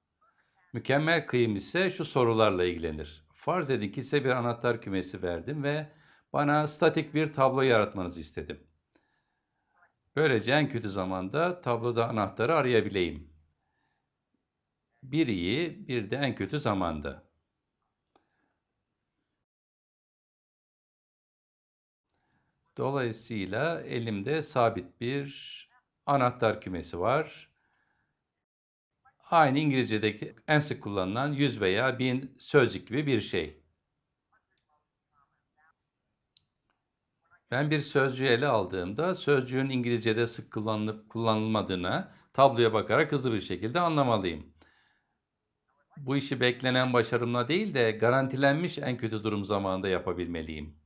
Speaker 1: Mükemmel kıyım ise şu sorularla ilgilenir. Farz edin ki size bir anahtar kümesi verdim ve bana statik bir tablo yaratmanızı istedim. Böylece en kötü zamanda tabloda anahtarı arayabileyim. Bir iyi, bir de en kötü zamanda. Dolayısıyla elimde sabit bir anahtar kümesi var. Aynı İngilizce'deki en sık kullanılan yüz veya bin sözcük gibi bir şey. Ben bir sözcüğü ele aldığımda sözcüğün İngilizce'de sık kullanılıp kullanılmadığına tabloya bakarak hızlı bir şekilde anlamalıyım. Bu işi beklenen başarımla değil de garantilenmiş en kötü durum zamanında yapabilmeliyim.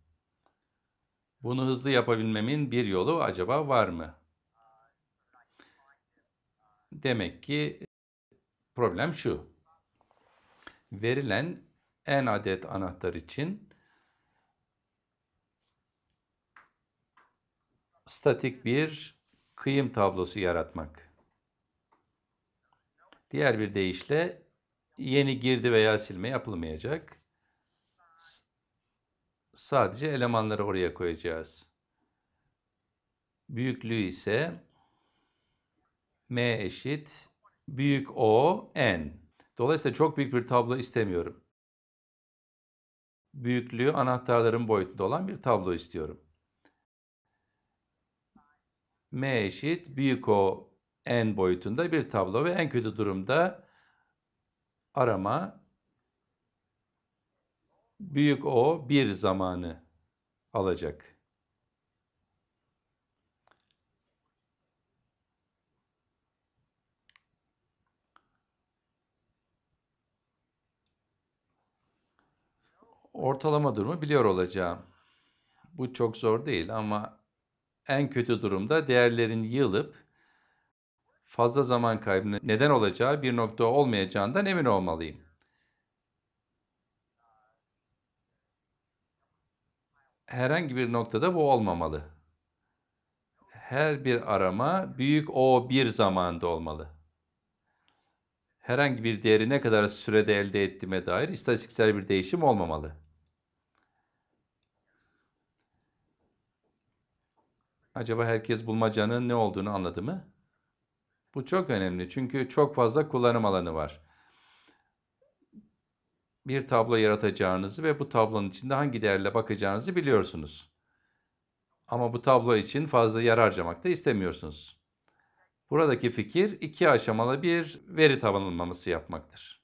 Speaker 1: Bunu hızlı yapabilmemin bir yolu acaba var mı? Demek ki e, problem şu. Verilen en adet anahtar için statik bir kıyım tablosu yaratmak. Diğer bir deyişle yeni girdi veya silme yapılmayacak sadece elemanları oraya koyacağız. Büyüklüğü ise m eşit büyük O n. Dolayısıyla çok büyük bir tablo istemiyorum. Büyüklüğü anahtarların boyutunda olan bir tablo istiyorum. M eşit büyük O n boyutunda bir tablo ve en kötü durumda arama büyük O bir zamanı alacak. Ortalama durumu biliyor olacağım. Bu çok zor değil ama en kötü durumda değerlerin yığılıp fazla zaman kaybına neden olacağı bir nokta olmayacağından emin olmalıyım. herhangi bir noktada bu olmamalı. Her bir arama büyük o bir zamanda olmalı. Herhangi bir değeri ne kadar sürede elde ettiğime dair istatistiksel bir değişim olmamalı. Acaba herkes bulmacanın ne olduğunu anladı mı? Bu çok önemli çünkü çok fazla kullanım alanı var bir tablo yaratacağınızı ve bu tablonun içinde hangi değerle bakacağınızı biliyorsunuz. Ama bu tablo için fazla yer harcamak da istemiyorsunuz. Buradaki fikir iki aşamalı bir veri tabanlaması yapmaktır.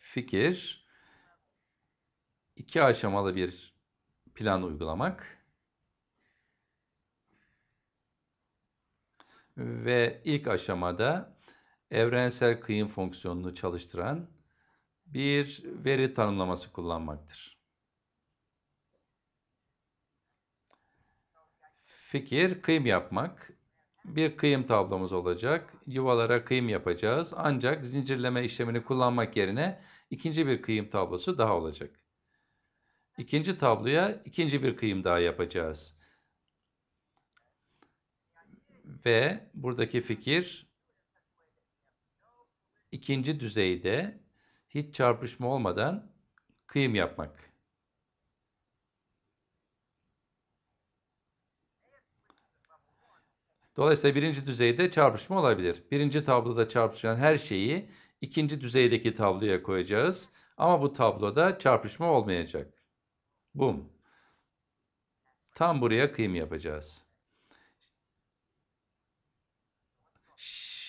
Speaker 1: Fikir iki aşamalı bir plan uygulamak ve ilk aşamada evrensel kıyım fonksiyonunu çalıştıran bir veri tanımlaması kullanmaktır. Fikir kıyım yapmak. Bir kıyım tablomuz olacak. Yuvalara kıyım yapacağız. Ancak zincirleme işlemini kullanmak yerine ikinci bir kıyım tablosu daha olacak. İkinci tabloya ikinci bir kıyım daha yapacağız ve buradaki fikir ikinci düzeyde hiç çarpışma olmadan kıyım yapmak. Dolayısıyla birinci düzeyde çarpışma olabilir. Birinci tabloda çarpışan her şeyi ikinci düzeydeki tabloya koyacağız. Ama bu tabloda çarpışma olmayacak. Bum. Tam buraya kıyım yapacağız.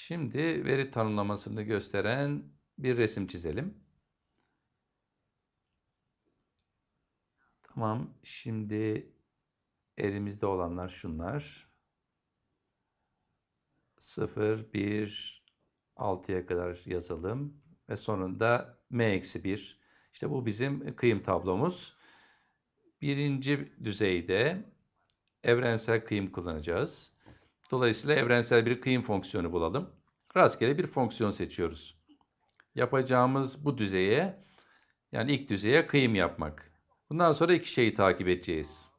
Speaker 1: Şimdi veri tanımlamasını gösteren bir resim çizelim. Tamam. Şimdi elimizde olanlar şunlar. 0, 1, 6'ya kadar yazalım. Ve sonunda m-1. İşte bu bizim kıyım tablomuz. Birinci düzeyde evrensel kıyım kullanacağız. Dolayısıyla evrensel bir kıyım fonksiyonu bulalım rastgele bir fonksiyon seçiyoruz. Yapacağımız bu düzeye yani ilk düzeye kıyım yapmak. Bundan sonra iki şeyi takip edeceğiz.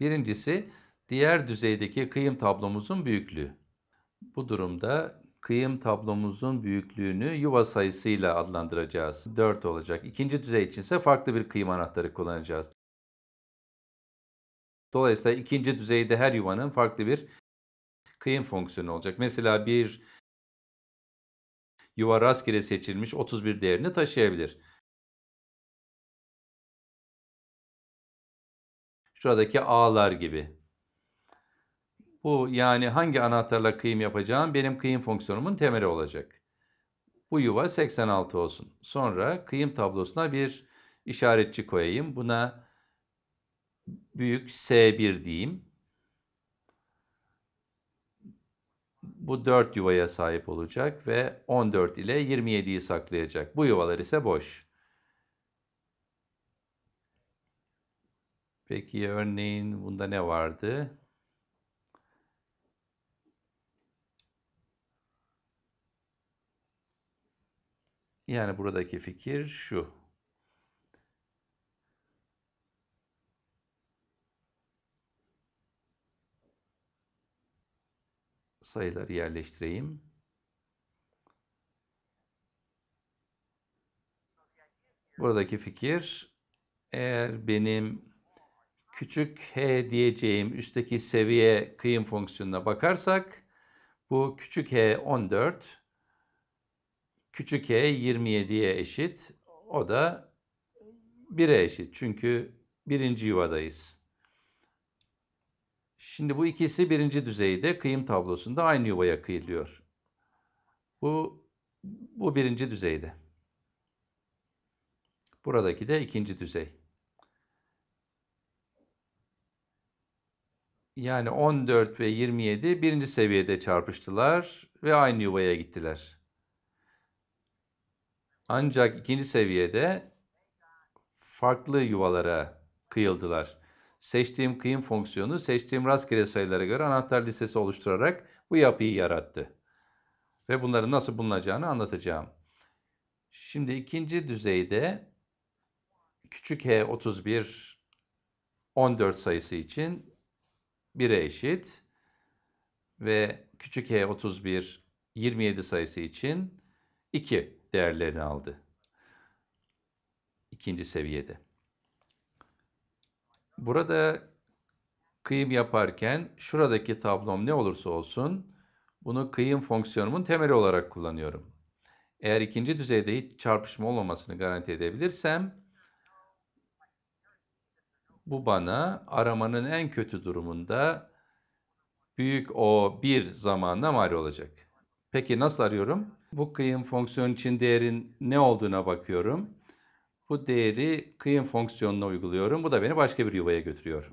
Speaker 1: Birincisi diğer düzeydeki kıyım tablomuzun büyüklüğü. Bu durumda kıyım tablomuzun büyüklüğünü yuva sayısıyla adlandıracağız. 4 olacak. İkinci düzey için ise farklı bir kıyım anahtarı kullanacağız. Dolayısıyla ikinci düzeyde her yuvanın farklı bir
Speaker 2: kıyım fonksiyonu olacak. Mesela bir yuva rastgele seçilmiş 31 değerini taşıyabilir. Şuradaki ağlar gibi.
Speaker 1: Bu yani hangi anahtarla kıyım yapacağım benim kıyım fonksiyonumun temeli olacak. Bu yuva 86 olsun. Sonra kıyım tablosuna bir işaretçi koyayım. Buna büyük S1 diyeyim. Bu 4 yuvaya sahip olacak ve 14 ile 27'yi saklayacak. Bu yuvalar ise boş. Peki örneğin bunda ne vardı? Yani buradaki fikir şu. sayıları yerleştireyim. Buradaki fikir eğer benim küçük h diyeceğim üstteki seviye kıyım fonksiyonuna bakarsak bu küçük h 14 küçük h 27'ye eşit o da 1'e eşit çünkü birinci yuvadayız. Şimdi bu ikisi birinci düzeyde kıyım tablosunda aynı yuvaya kıyılıyor. Bu, bu birinci düzeyde. Buradaki de ikinci düzey. Yani 14 ve 27 birinci seviyede çarpıştılar ve aynı yuvaya gittiler. Ancak ikinci seviyede farklı yuvalara kıyıldılar seçtiğim kıyım fonksiyonu seçtiğim rastgele sayılara göre anahtar listesi oluşturarak bu yapıyı yarattı. Ve bunların nasıl bulunacağını anlatacağım. Şimdi ikinci düzeyde küçük h 31 14 sayısı için 1'e eşit ve küçük h 31 27 sayısı için 2 değerlerini aldı. İkinci seviyede. Burada kıyım yaparken şuradaki tablom ne olursa olsun bunu kıyım fonksiyonumun temeli olarak kullanıyorum. Eğer ikinci düzeyde hiç çarpışma olmamasını garanti edebilirsem bu bana aramanın en kötü durumunda büyük o bir zamanla mal olacak. Peki nasıl arıyorum? Bu kıyım fonksiyon için değerin ne olduğuna bakıyorum. Bu değeri kıyım fonksiyonuna
Speaker 2: uyguluyorum. Bu da beni başka bir yuvaya götürüyor.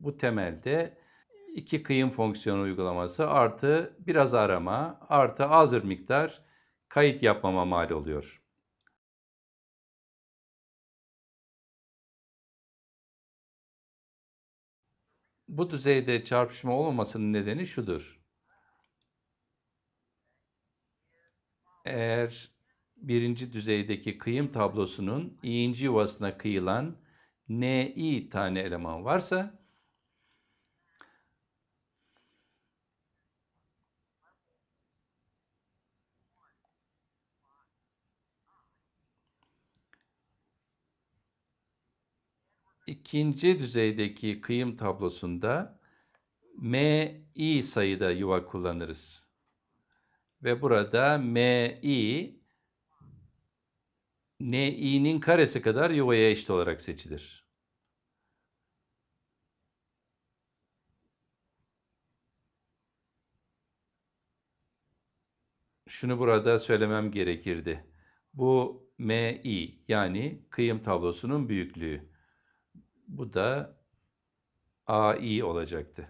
Speaker 2: Bu temelde iki kıyım fonksiyonu
Speaker 1: uygulaması artı biraz arama artı az bir miktar kayıt yapmama
Speaker 2: mal oluyor. Bu düzeyde çarpışma olmamasının
Speaker 1: nedeni şudur. eğer birinci düzeydeki kıyım tablosunun iğinci yuvasına kıyılan ni tane eleman varsa ikinci düzeydeki kıyım tablosunda mi sayıda yuva kullanırız ve burada MI NI'nin karesi kadar yuvaya eşit olarak seçilir. Şunu burada söylemem gerekirdi. Bu MI yani kıyım tablosunun büyüklüğü. Bu da AI olacaktı.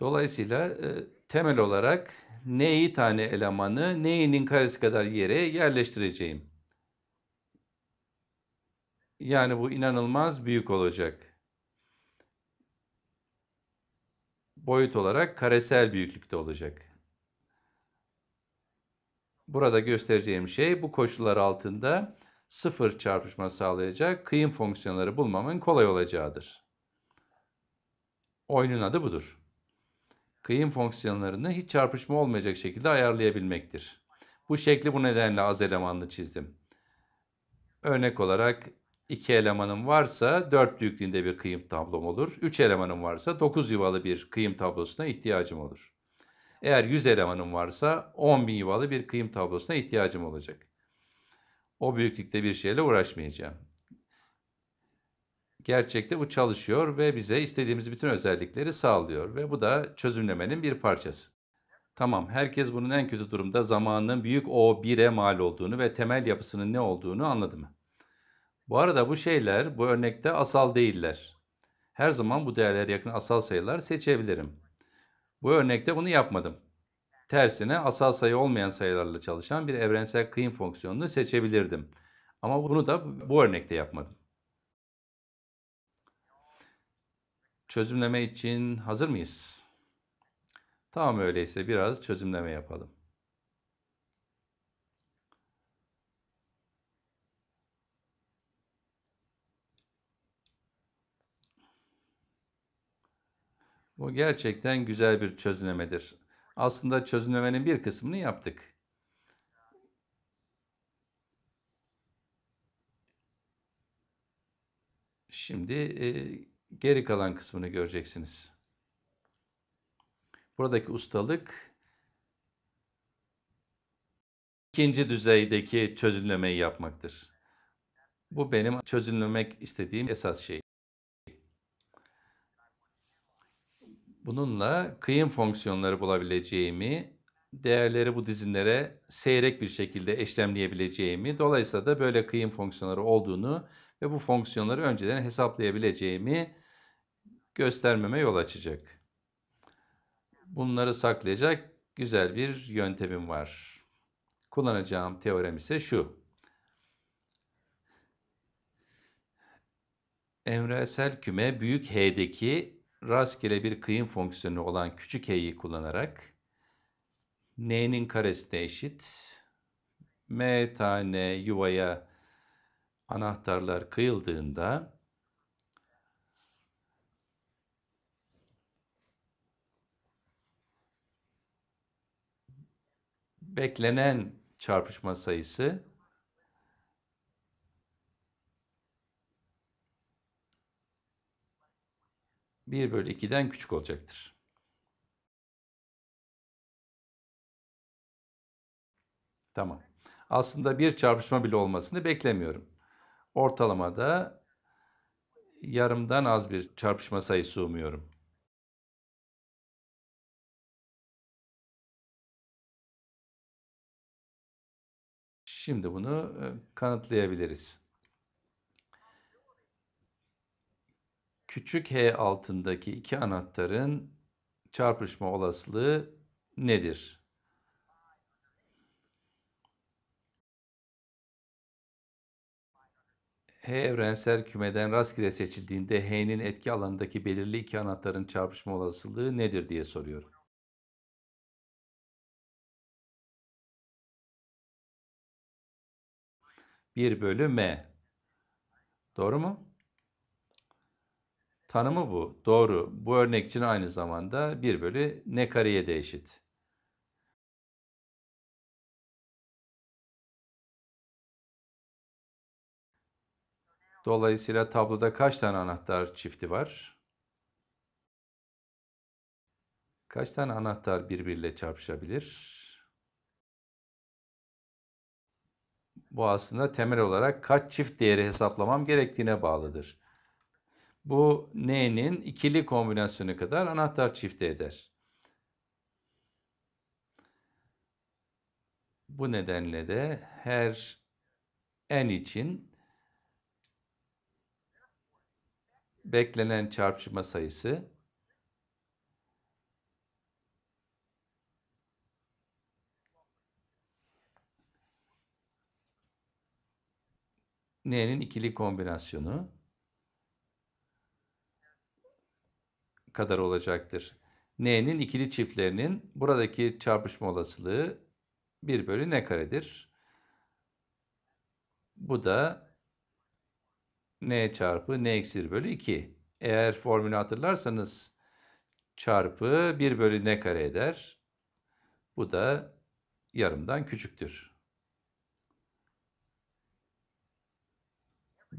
Speaker 1: Dolayısıyla e, temel olarak neyi tane elemanı neyinin karesi kadar yere yerleştireceğim. Yani bu inanılmaz büyük olacak. Boyut olarak karesel büyüklükte olacak. Burada göstereceğim şey bu koşullar altında sıfır çarpışma sağlayacak kıyım fonksiyonları bulmamın kolay olacağıdır. Oyunun adı budur kıyım fonksiyonlarını hiç çarpışma olmayacak şekilde ayarlayabilmektir. Bu şekli bu nedenle az elemanlı çizdim. Örnek olarak iki elemanım varsa 4 büyüklüğünde bir kıyım tablom olur. 3 elemanım varsa 9 yuvalı bir kıyım tablosuna ihtiyacım olur. Eğer 100 elemanım varsa 10.000 yuvalı bir kıyım tablosuna ihtiyacım olacak. O büyüklükte bir şeyle uğraşmayacağım. Gerçekte bu çalışıyor ve bize istediğimiz bütün özellikleri sağlıyor ve bu da çözümlemenin bir parçası. Tamam, herkes bunun en kötü durumda zamanının büyük O1'e mal olduğunu ve temel yapısının ne olduğunu anladı mı? Bu arada bu şeyler bu örnekte asal değiller. Her zaman bu değerlere yakın asal sayılar seçebilirim. Bu örnekte bunu yapmadım. Tersine asal sayı olmayan sayılarla çalışan bir evrensel kıyım fonksiyonunu seçebilirdim. Ama bunu da bu örnekte yapmadım. Çözümleme için hazır mıyız? Tamam öyleyse biraz çözümleme yapalım. Bu gerçekten güzel bir çözümlemedir. Aslında çözümlemenin bir kısmını yaptık. Şimdi e, geri kalan kısmını göreceksiniz. Buradaki ustalık ikinci düzeydeki çözümlemeyi yapmaktır. Bu benim çözümlemek istediğim esas şey. Bununla kıyım fonksiyonları bulabileceğimi, değerleri bu dizinlere seyrek bir şekilde eşlemleyebileceğimi, dolayısıyla da böyle kıyım fonksiyonları olduğunu ve bu fonksiyonları önceden hesaplayabileceğimi göstermeme yol açacak. Bunları saklayacak güzel bir yöntemim var. Kullanacağım teorem ise şu. Evrensel küme büyük H'deki rastgele bir kıyım fonksiyonu olan küçük h'yi kullanarak n'nin karesine eşit m tane yuvaya anahtarlar kıyıldığında beklenen çarpışma sayısı
Speaker 2: bir bölü 2'den küçük olacaktır. Tamam.
Speaker 1: Aslında bir çarpışma bile olmasını beklemiyorum. Ortalamada
Speaker 2: yarımdan az bir çarpışma sayısı umuyorum. Şimdi bunu e, kanıtlayabiliriz.
Speaker 1: Küçük h altındaki iki anahtarın çarpışma olasılığı nedir? H evrensel kümeden rastgele
Speaker 2: seçildiğinde H'nin etki alanındaki belirli iki anahtarın çarpışma olasılığı nedir diye soruyorum. 1 bölü m. Doğru mu?
Speaker 1: Tanımı bu. Doğru. Bu örnek için aynı zamanda 1 bölü
Speaker 2: ne kareye de eşit. Dolayısıyla tabloda kaç tane anahtar çifti var?
Speaker 1: Kaç tane anahtar birbiriyle çarpışabilir? Bu aslında temel olarak kaç çift değeri hesaplamam gerektiğine bağlıdır. Bu n'nin ikili kombinasyonu kadar anahtar çifti eder. Bu nedenle de her n için beklenen çarpışma sayısı N'nin ikili kombinasyonu kadar olacaktır. N'nin ikili çiftlerinin buradaki çarpışma olasılığı 1 bölü n karedir. Bu da n çarpı n eksi 1 bölü 2. Eğer formülü hatırlarsanız çarpı 1 bölü n kare eder. Bu da yarımdan küçüktür.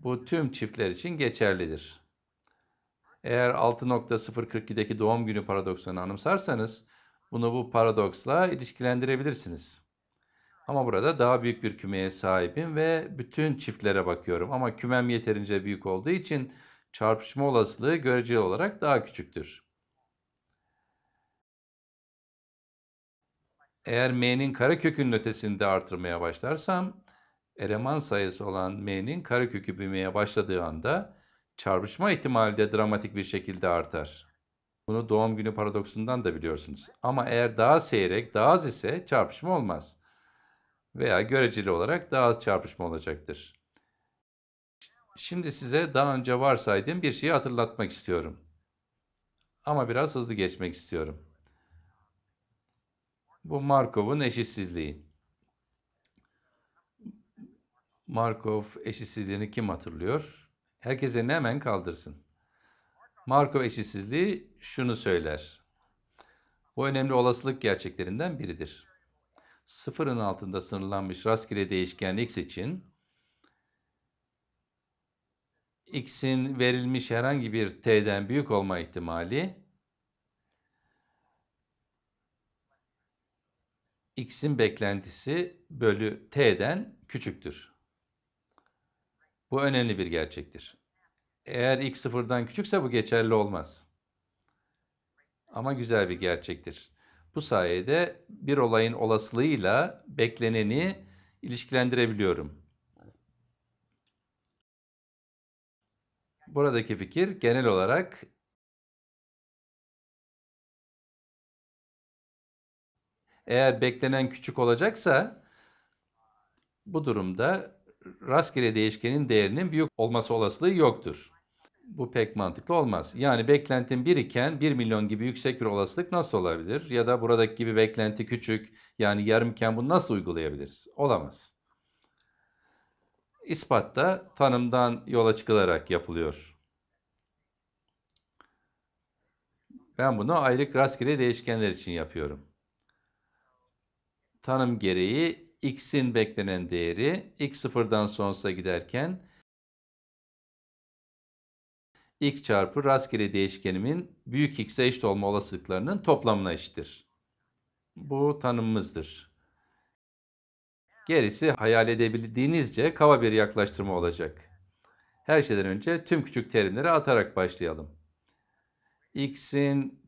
Speaker 1: Bu tüm çiftler için geçerlidir. Eğer 6.042'deki doğum günü paradoksunu anımsarsanız bunu bu paradoksla ilişkilendirebilirsiniz. Ama burada daha büyük bir kümeye sahibim ve bütün çiftlere bakıyorum. Ama kümem yeterince büyük olduğu için çarpışma olasılığı göreceli olarak daha küçüktür. Eğer m'nin kare kökünün ötesinde artırmaya başlarsam eleman sayısı olan M'nin karekökü büyümeye başladığı anda çarpışma ihtimali de dramatik bir şekilde artar. Bunu doğum günü paradoksundan da biliyorsunuz. Ama eğer daha seyrek, daha az ise çarpışma olmaz. Veya göreceli olarak daha az çarpışma olacaktır. Şimdi size daha önce varsaydığım bir şeyi hatırlatmak istiyorum. Ama biraz hızlı geçmek istiyorum. Bu Markov'un eşitsizliği. Markov eşitsizliğini kim hatırlıyor? Herkes elini hemen kaldırsın. Markov eşitsizliği şunu söyler. Bu önemli olasılık gerçeklerinden biridir. Sıfırın altında sınırlanmış rastgele değişken x için x'in verilmiş herhangi bir t'den büyük olma ihtimali x'in beklentisi bölü t'den küçüktür. Bu önemli bir gerçektir. Eğer x sıfırdan küçükse bu geçerli olmaz. Ama güzel bir gerçektir. Bu sayede bir olayın olasılığıyla bekleneni
Speaker 2: ilişkilendirebiliyorum. Buradaki fikir genel olarak eğer beklenen küçük olacaksa
Speaker 1: bu durumda rastgele değişkenin değerinin büyük olması olasılığı yoktur. Bu pek mantıklı olmaz. Yani beklentin biriken iken 1 milyon gibi yüksek bir olasılık nasıl olabilir? Ya da buradaki gibi beklenti küçük yani yarımken bunu nasıl uygulayabiliriz? Olamaz. İspat da tanımdan yola çıkılarak yapılıyor. Ben bunu aylık rastgele değişkenler için yapıyorum. Tanım gereği x'in beklenen değeri x sıfırdan sonsuza giderken x çarpı rastgele değişkenimin büyük x'e eşit olma olasılıklarının toplamına eşittir. Bu tanımımızdır. Gerisi hayal edebildiğinizce kaba bir yaklaştırma olacak. Her şeyden önce tüm küçük terimleri atarak başlayalım. x'in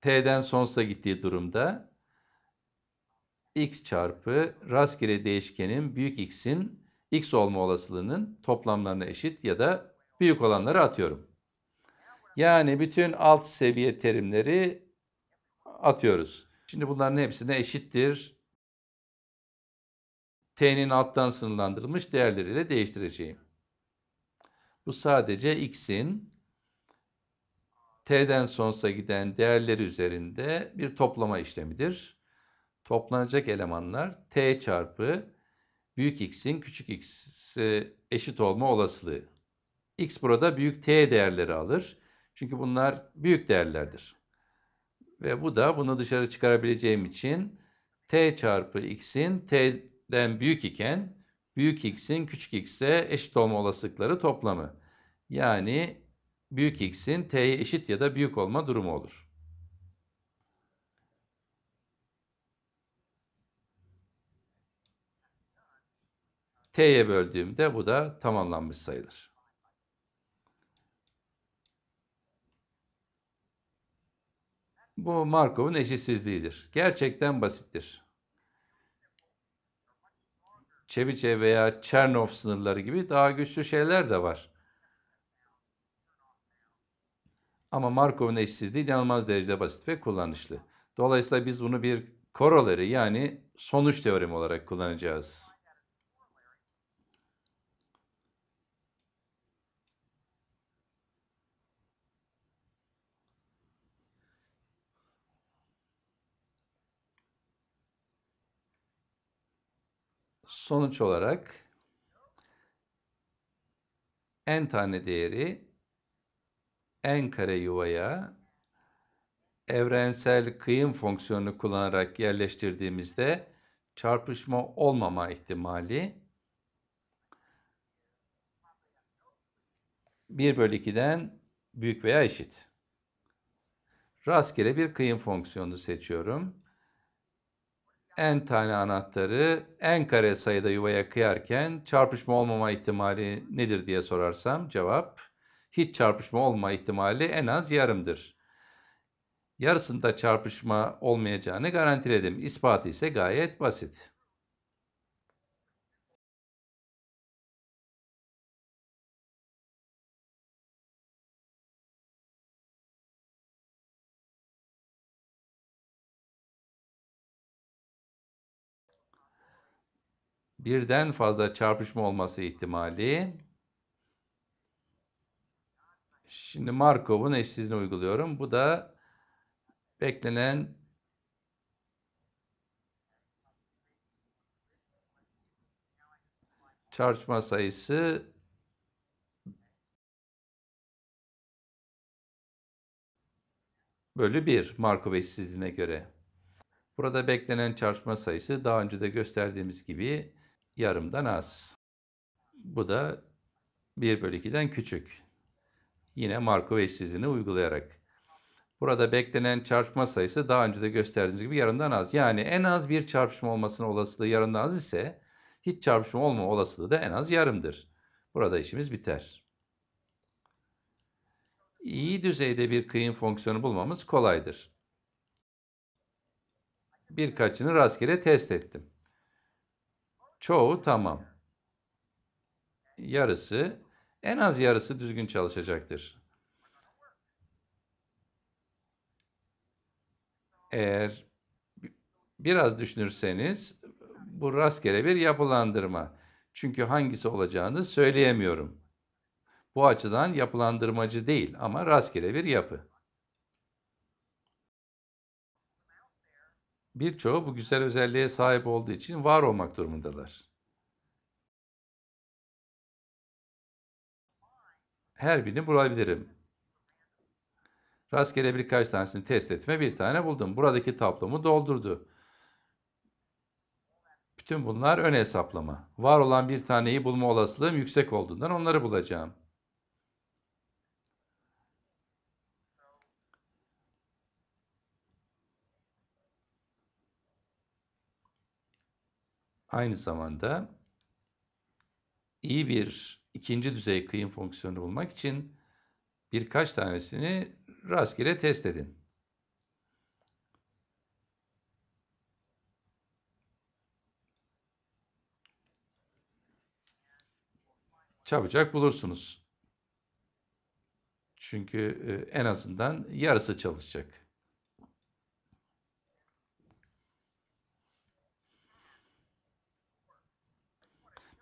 Speaker 1: t'den sonsuza gittiği durumda x çarpı rastgele değişkenin büyük x'in x olma olasılığının toplamlarına eşit ya da büyük olanları atıyorum. Yani bütün alt seviye terimleri atıyoruz. Şimdi bunların hepsine eşittir. T'nin alttan sınırlandırılmış değerleriyle değiştireceğim. Bu sadece x'in t'den sonsa giden değerleri üzerinde bir toplama işlemidir toplanacak elemanlar t çarpı büyük x'in küçük x'e eşit olma olasılığı. x burada büyük t değerleri alır. Çünkü bunlar büyük değerlerdir. Ve bu da bunu dışarı çıkarabileceğim için t çarpı x'in t'den büyük iken büyük x'in küçük x'e eşit olma olasılıkları toplamı. Yani büyük x'in t'ye eşit ya da büyük olma durumu olur. T'ye böldüğümde bu da tamamlanmış sayılır. Bu Markov'un eşitsizliğidir. Gerçekten basittir. Çebiçe veya Çernov sınırları gibi daha güçlü şeyler de var. Ama Markov'un eşitsizliği inanılmaz derecede basit ve kullanışlı. Dolayısıyla biz bunu bir korolary yani sonuç teoremi olarak kullanacağız. Sonuç olarak n tane değeri n kare yuvaya evrensel kıyım fonksiyonunu kullanarak yerleştirdiğimizde çarpışma olmama ihtimali 1 bölü 2'den büyük veya eşit. Rastgele bir kıyım fonksiyonu seçiyorum n tane anahtarı n kare sayıda yuvaya kıyarken çarpışma olmama ihtimali nedir diye sorarsam cevap hiç çarpışma olma ihtimali en az yarımdır. Yarısında çarpışma
Speaker 2: olmayacağını garantiledim. İspatı ise gayet basit.
Speaker 1: birden fazla çarpışma olması ihtimali. Şimdi Markov'un eşsizliğini uyguluyorum. Bu da beklenen çarpışma sayısı bölü 1 Markov eşsizliğine göre. Burada beklenen çarpışma sayısı daha önce de gösterdiğimiz gibi yarımdan az. Bu da 1 bölü 2'den küçük. Yine Markov eşsizliğini uygulayarak. Burada beklenen çarpma sayısı daha önce de gösterdiğimiz gibi yarımdan az. Yani en az bir çarpışma olmasının olasılığı yarımdan az ise hiç çarpışma olma olasılığı da en az yarımdır. Burada işimiz biter. İyi düzeyde bir kıyım fonksiyonu bulmamız kolaydır. Birkaçını rastgele test ettim. Çoğu tamam. Yarısı, en az yarısı düzgün çalışacaktır. Eğer biraz düşünürseniz bu rastgele bir yapılandırma. Çünkü hangisi olacağını söyleyemiyorum. Bu açıdan yapılandırmacı değil ama rastgele bir yapı. birçoğu bu güzel özelliğe sahip olduğu için var olmak durumundalar. Her birini bulabilirim. Rastgele birkaç tanesini test etme bir tane buldum. Buradaki tablomu doldurdu. Bütün bunlar ön hesaplama. Var olan bir taneyi bulma olasılığım yüksek olduğundan onları bulacağım. aynı zamanda iyi bir ikinci düzey kıyım fonksiyonu bulmak için birkaç tanesini rastgele test edin. Çabucak bulursunuz. Çünkü e, en azından yarısı çalışacak.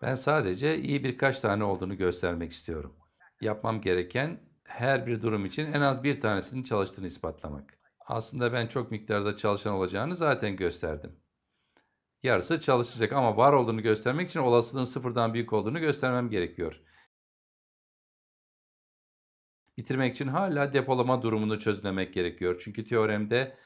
Speaker 1: Ben sadece iyi birkaç tane olduğunu göstermek istiyorum. Yapmam gereken her bir durum için en az bir tanesinin çalıştığını ispatlamak. Aslında ben çok miktarda çalışan olacağını zaten gösterdim. Yarısı çalışacak ama var olduğunu göstermek için olasılığın sıfırdan büyük olduğunu göstermem gerekiyor. Bitirmek için hala depolama durumunu çözlemek gerekiyor. Çünkü teoremde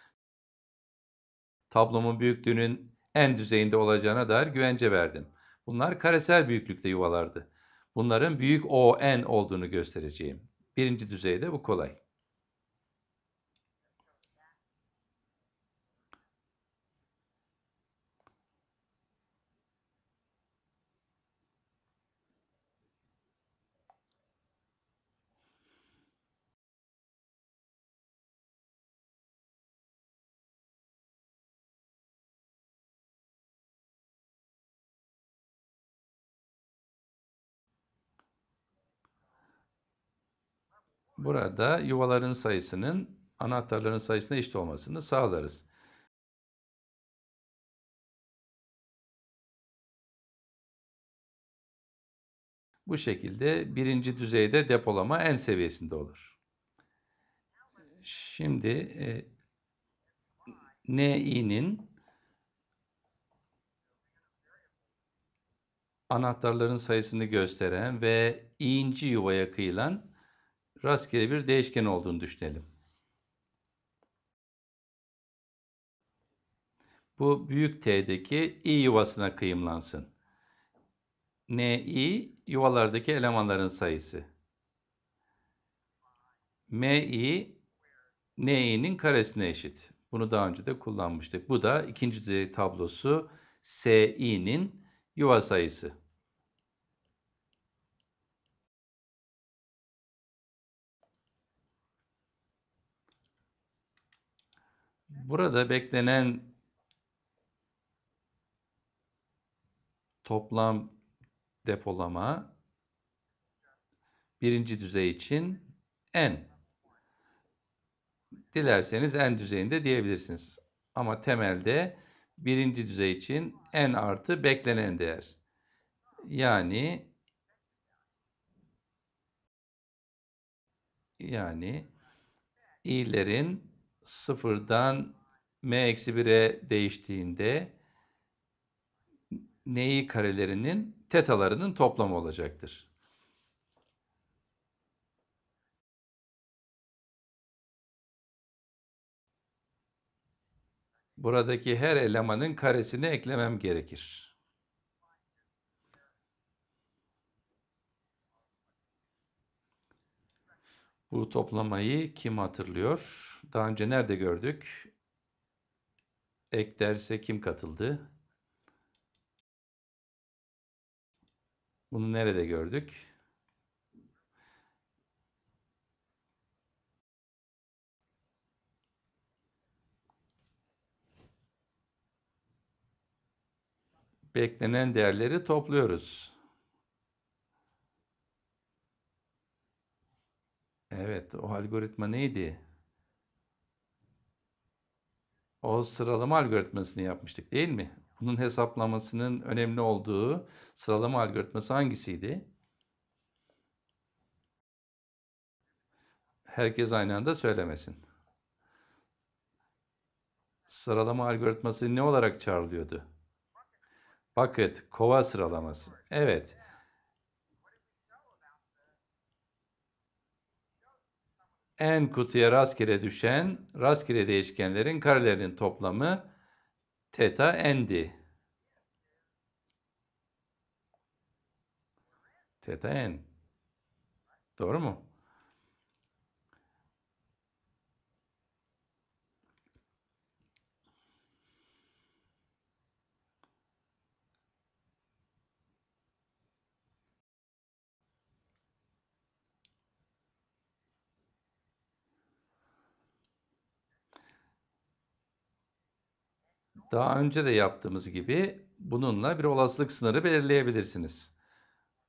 Speaker 1: tablomun büyüklüğünün en düzeyinde olacağına dair güvence verdim. Bunlar karesel büyüklükte yuvalardı. Bunların büyük O, N olduğunu göstereceğim. Birinci düzeyde bu kolay.
Speaker 2: Burada yuvaların sayısının anahtarların sayısına eşit olmasını sağlarız. Bu şekilde birinci düzeyde depolama en
Speaker 1: seviyesinde olur.
Speaker 2: Şimdi e,
Speaker 1: NI'nin anahtarların sayısını gösteren ve i'inci yuvaya kıyılan rastgele bir değişken olduğunu düşünelim. Bu büyük T'deki i yuvasına kıyımlansın. N i yuvalardaki elemanların sayısı. M i N i'nin karesine eşit. Bunu daha önce de kullanmıştık. Bu da ikinci düzey tablosu S i'nin yuva
Speaker 2: sayısı. Burada
Speaker 1: beklenen toplam depolama birinci düzey için n. Dilerseniz n düzeyinde diyebilirsiniz. Ama temelde birinci düzey için n artı beklenen değer. Yani yani i'lerin sıfırdan m-1'e değiştiğinde neyi karelerinin
Speaker 2: tetalarının toplamı olacaktır.
Speaker 1: Buradaki her elemanın karesini eklemem gerekir. Bu toplamayı kim hatırlıyor? Daha önce nerede gördük? Ek derse kim katıldı? Bunu nerede gördük? Beklenen değerleri topluyoruz. Evet, o algoritma neydi? o sıralama algoritmasını yapmıştık değil mi? Bunun hesaplamasının önemli olduğu sıralama algoritması hangisiydi? Herkes aynı anda söylemesin. Sıralama algoritması ne olarak çağrılıyordu? Bucket, kova sıralaması. Evet. en kutuya rastgele düşen rastgele değişkenlerin karelerinin toplamı teta n'di. Teta n. Doğru mu? daha önce de yaptığımız gibi bununla bir olasılık sınırı belirleyebilirsiniz.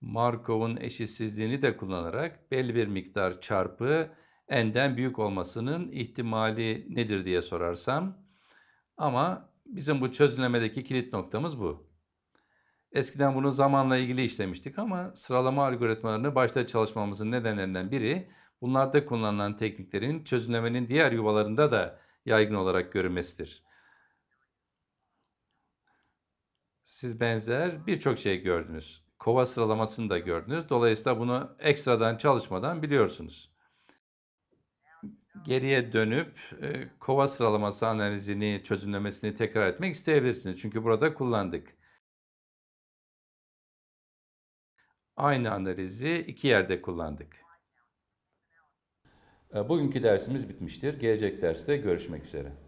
Speaker 1: Markov'un eşitsizliğini de kullanarak belli bir miktar çarpı n'den büyük olmasının ihtimali nedir diye sorarsam ama bizim bu çözümlemedeki kilit noktamız bu. Eskiden bunu zamanla ilgili işlemiştik ama sıralama algoritmalarını başta çalışmamızın nedenlerinden biri bunlarda kullanılan tekniklerin çözümlemenin diğer yuvalarında da yaygın olarak görülmesidir. siz benzer birçok şey gördünüz. Kova sıralamasını da gördünüz. Dolayısıyla bunu ekstradan çalışmadan biliyorsunuz. Geriye dönüp e, kova sıralaması analizini, çözümlemesini tekrar etmek isteyebilirsiniz. Çünkü burada kullandık. Aynı analizi iki yerde kullandık. E, bugünkü dersimiz bitmiştir. Gelecek derste görüşmek üzere.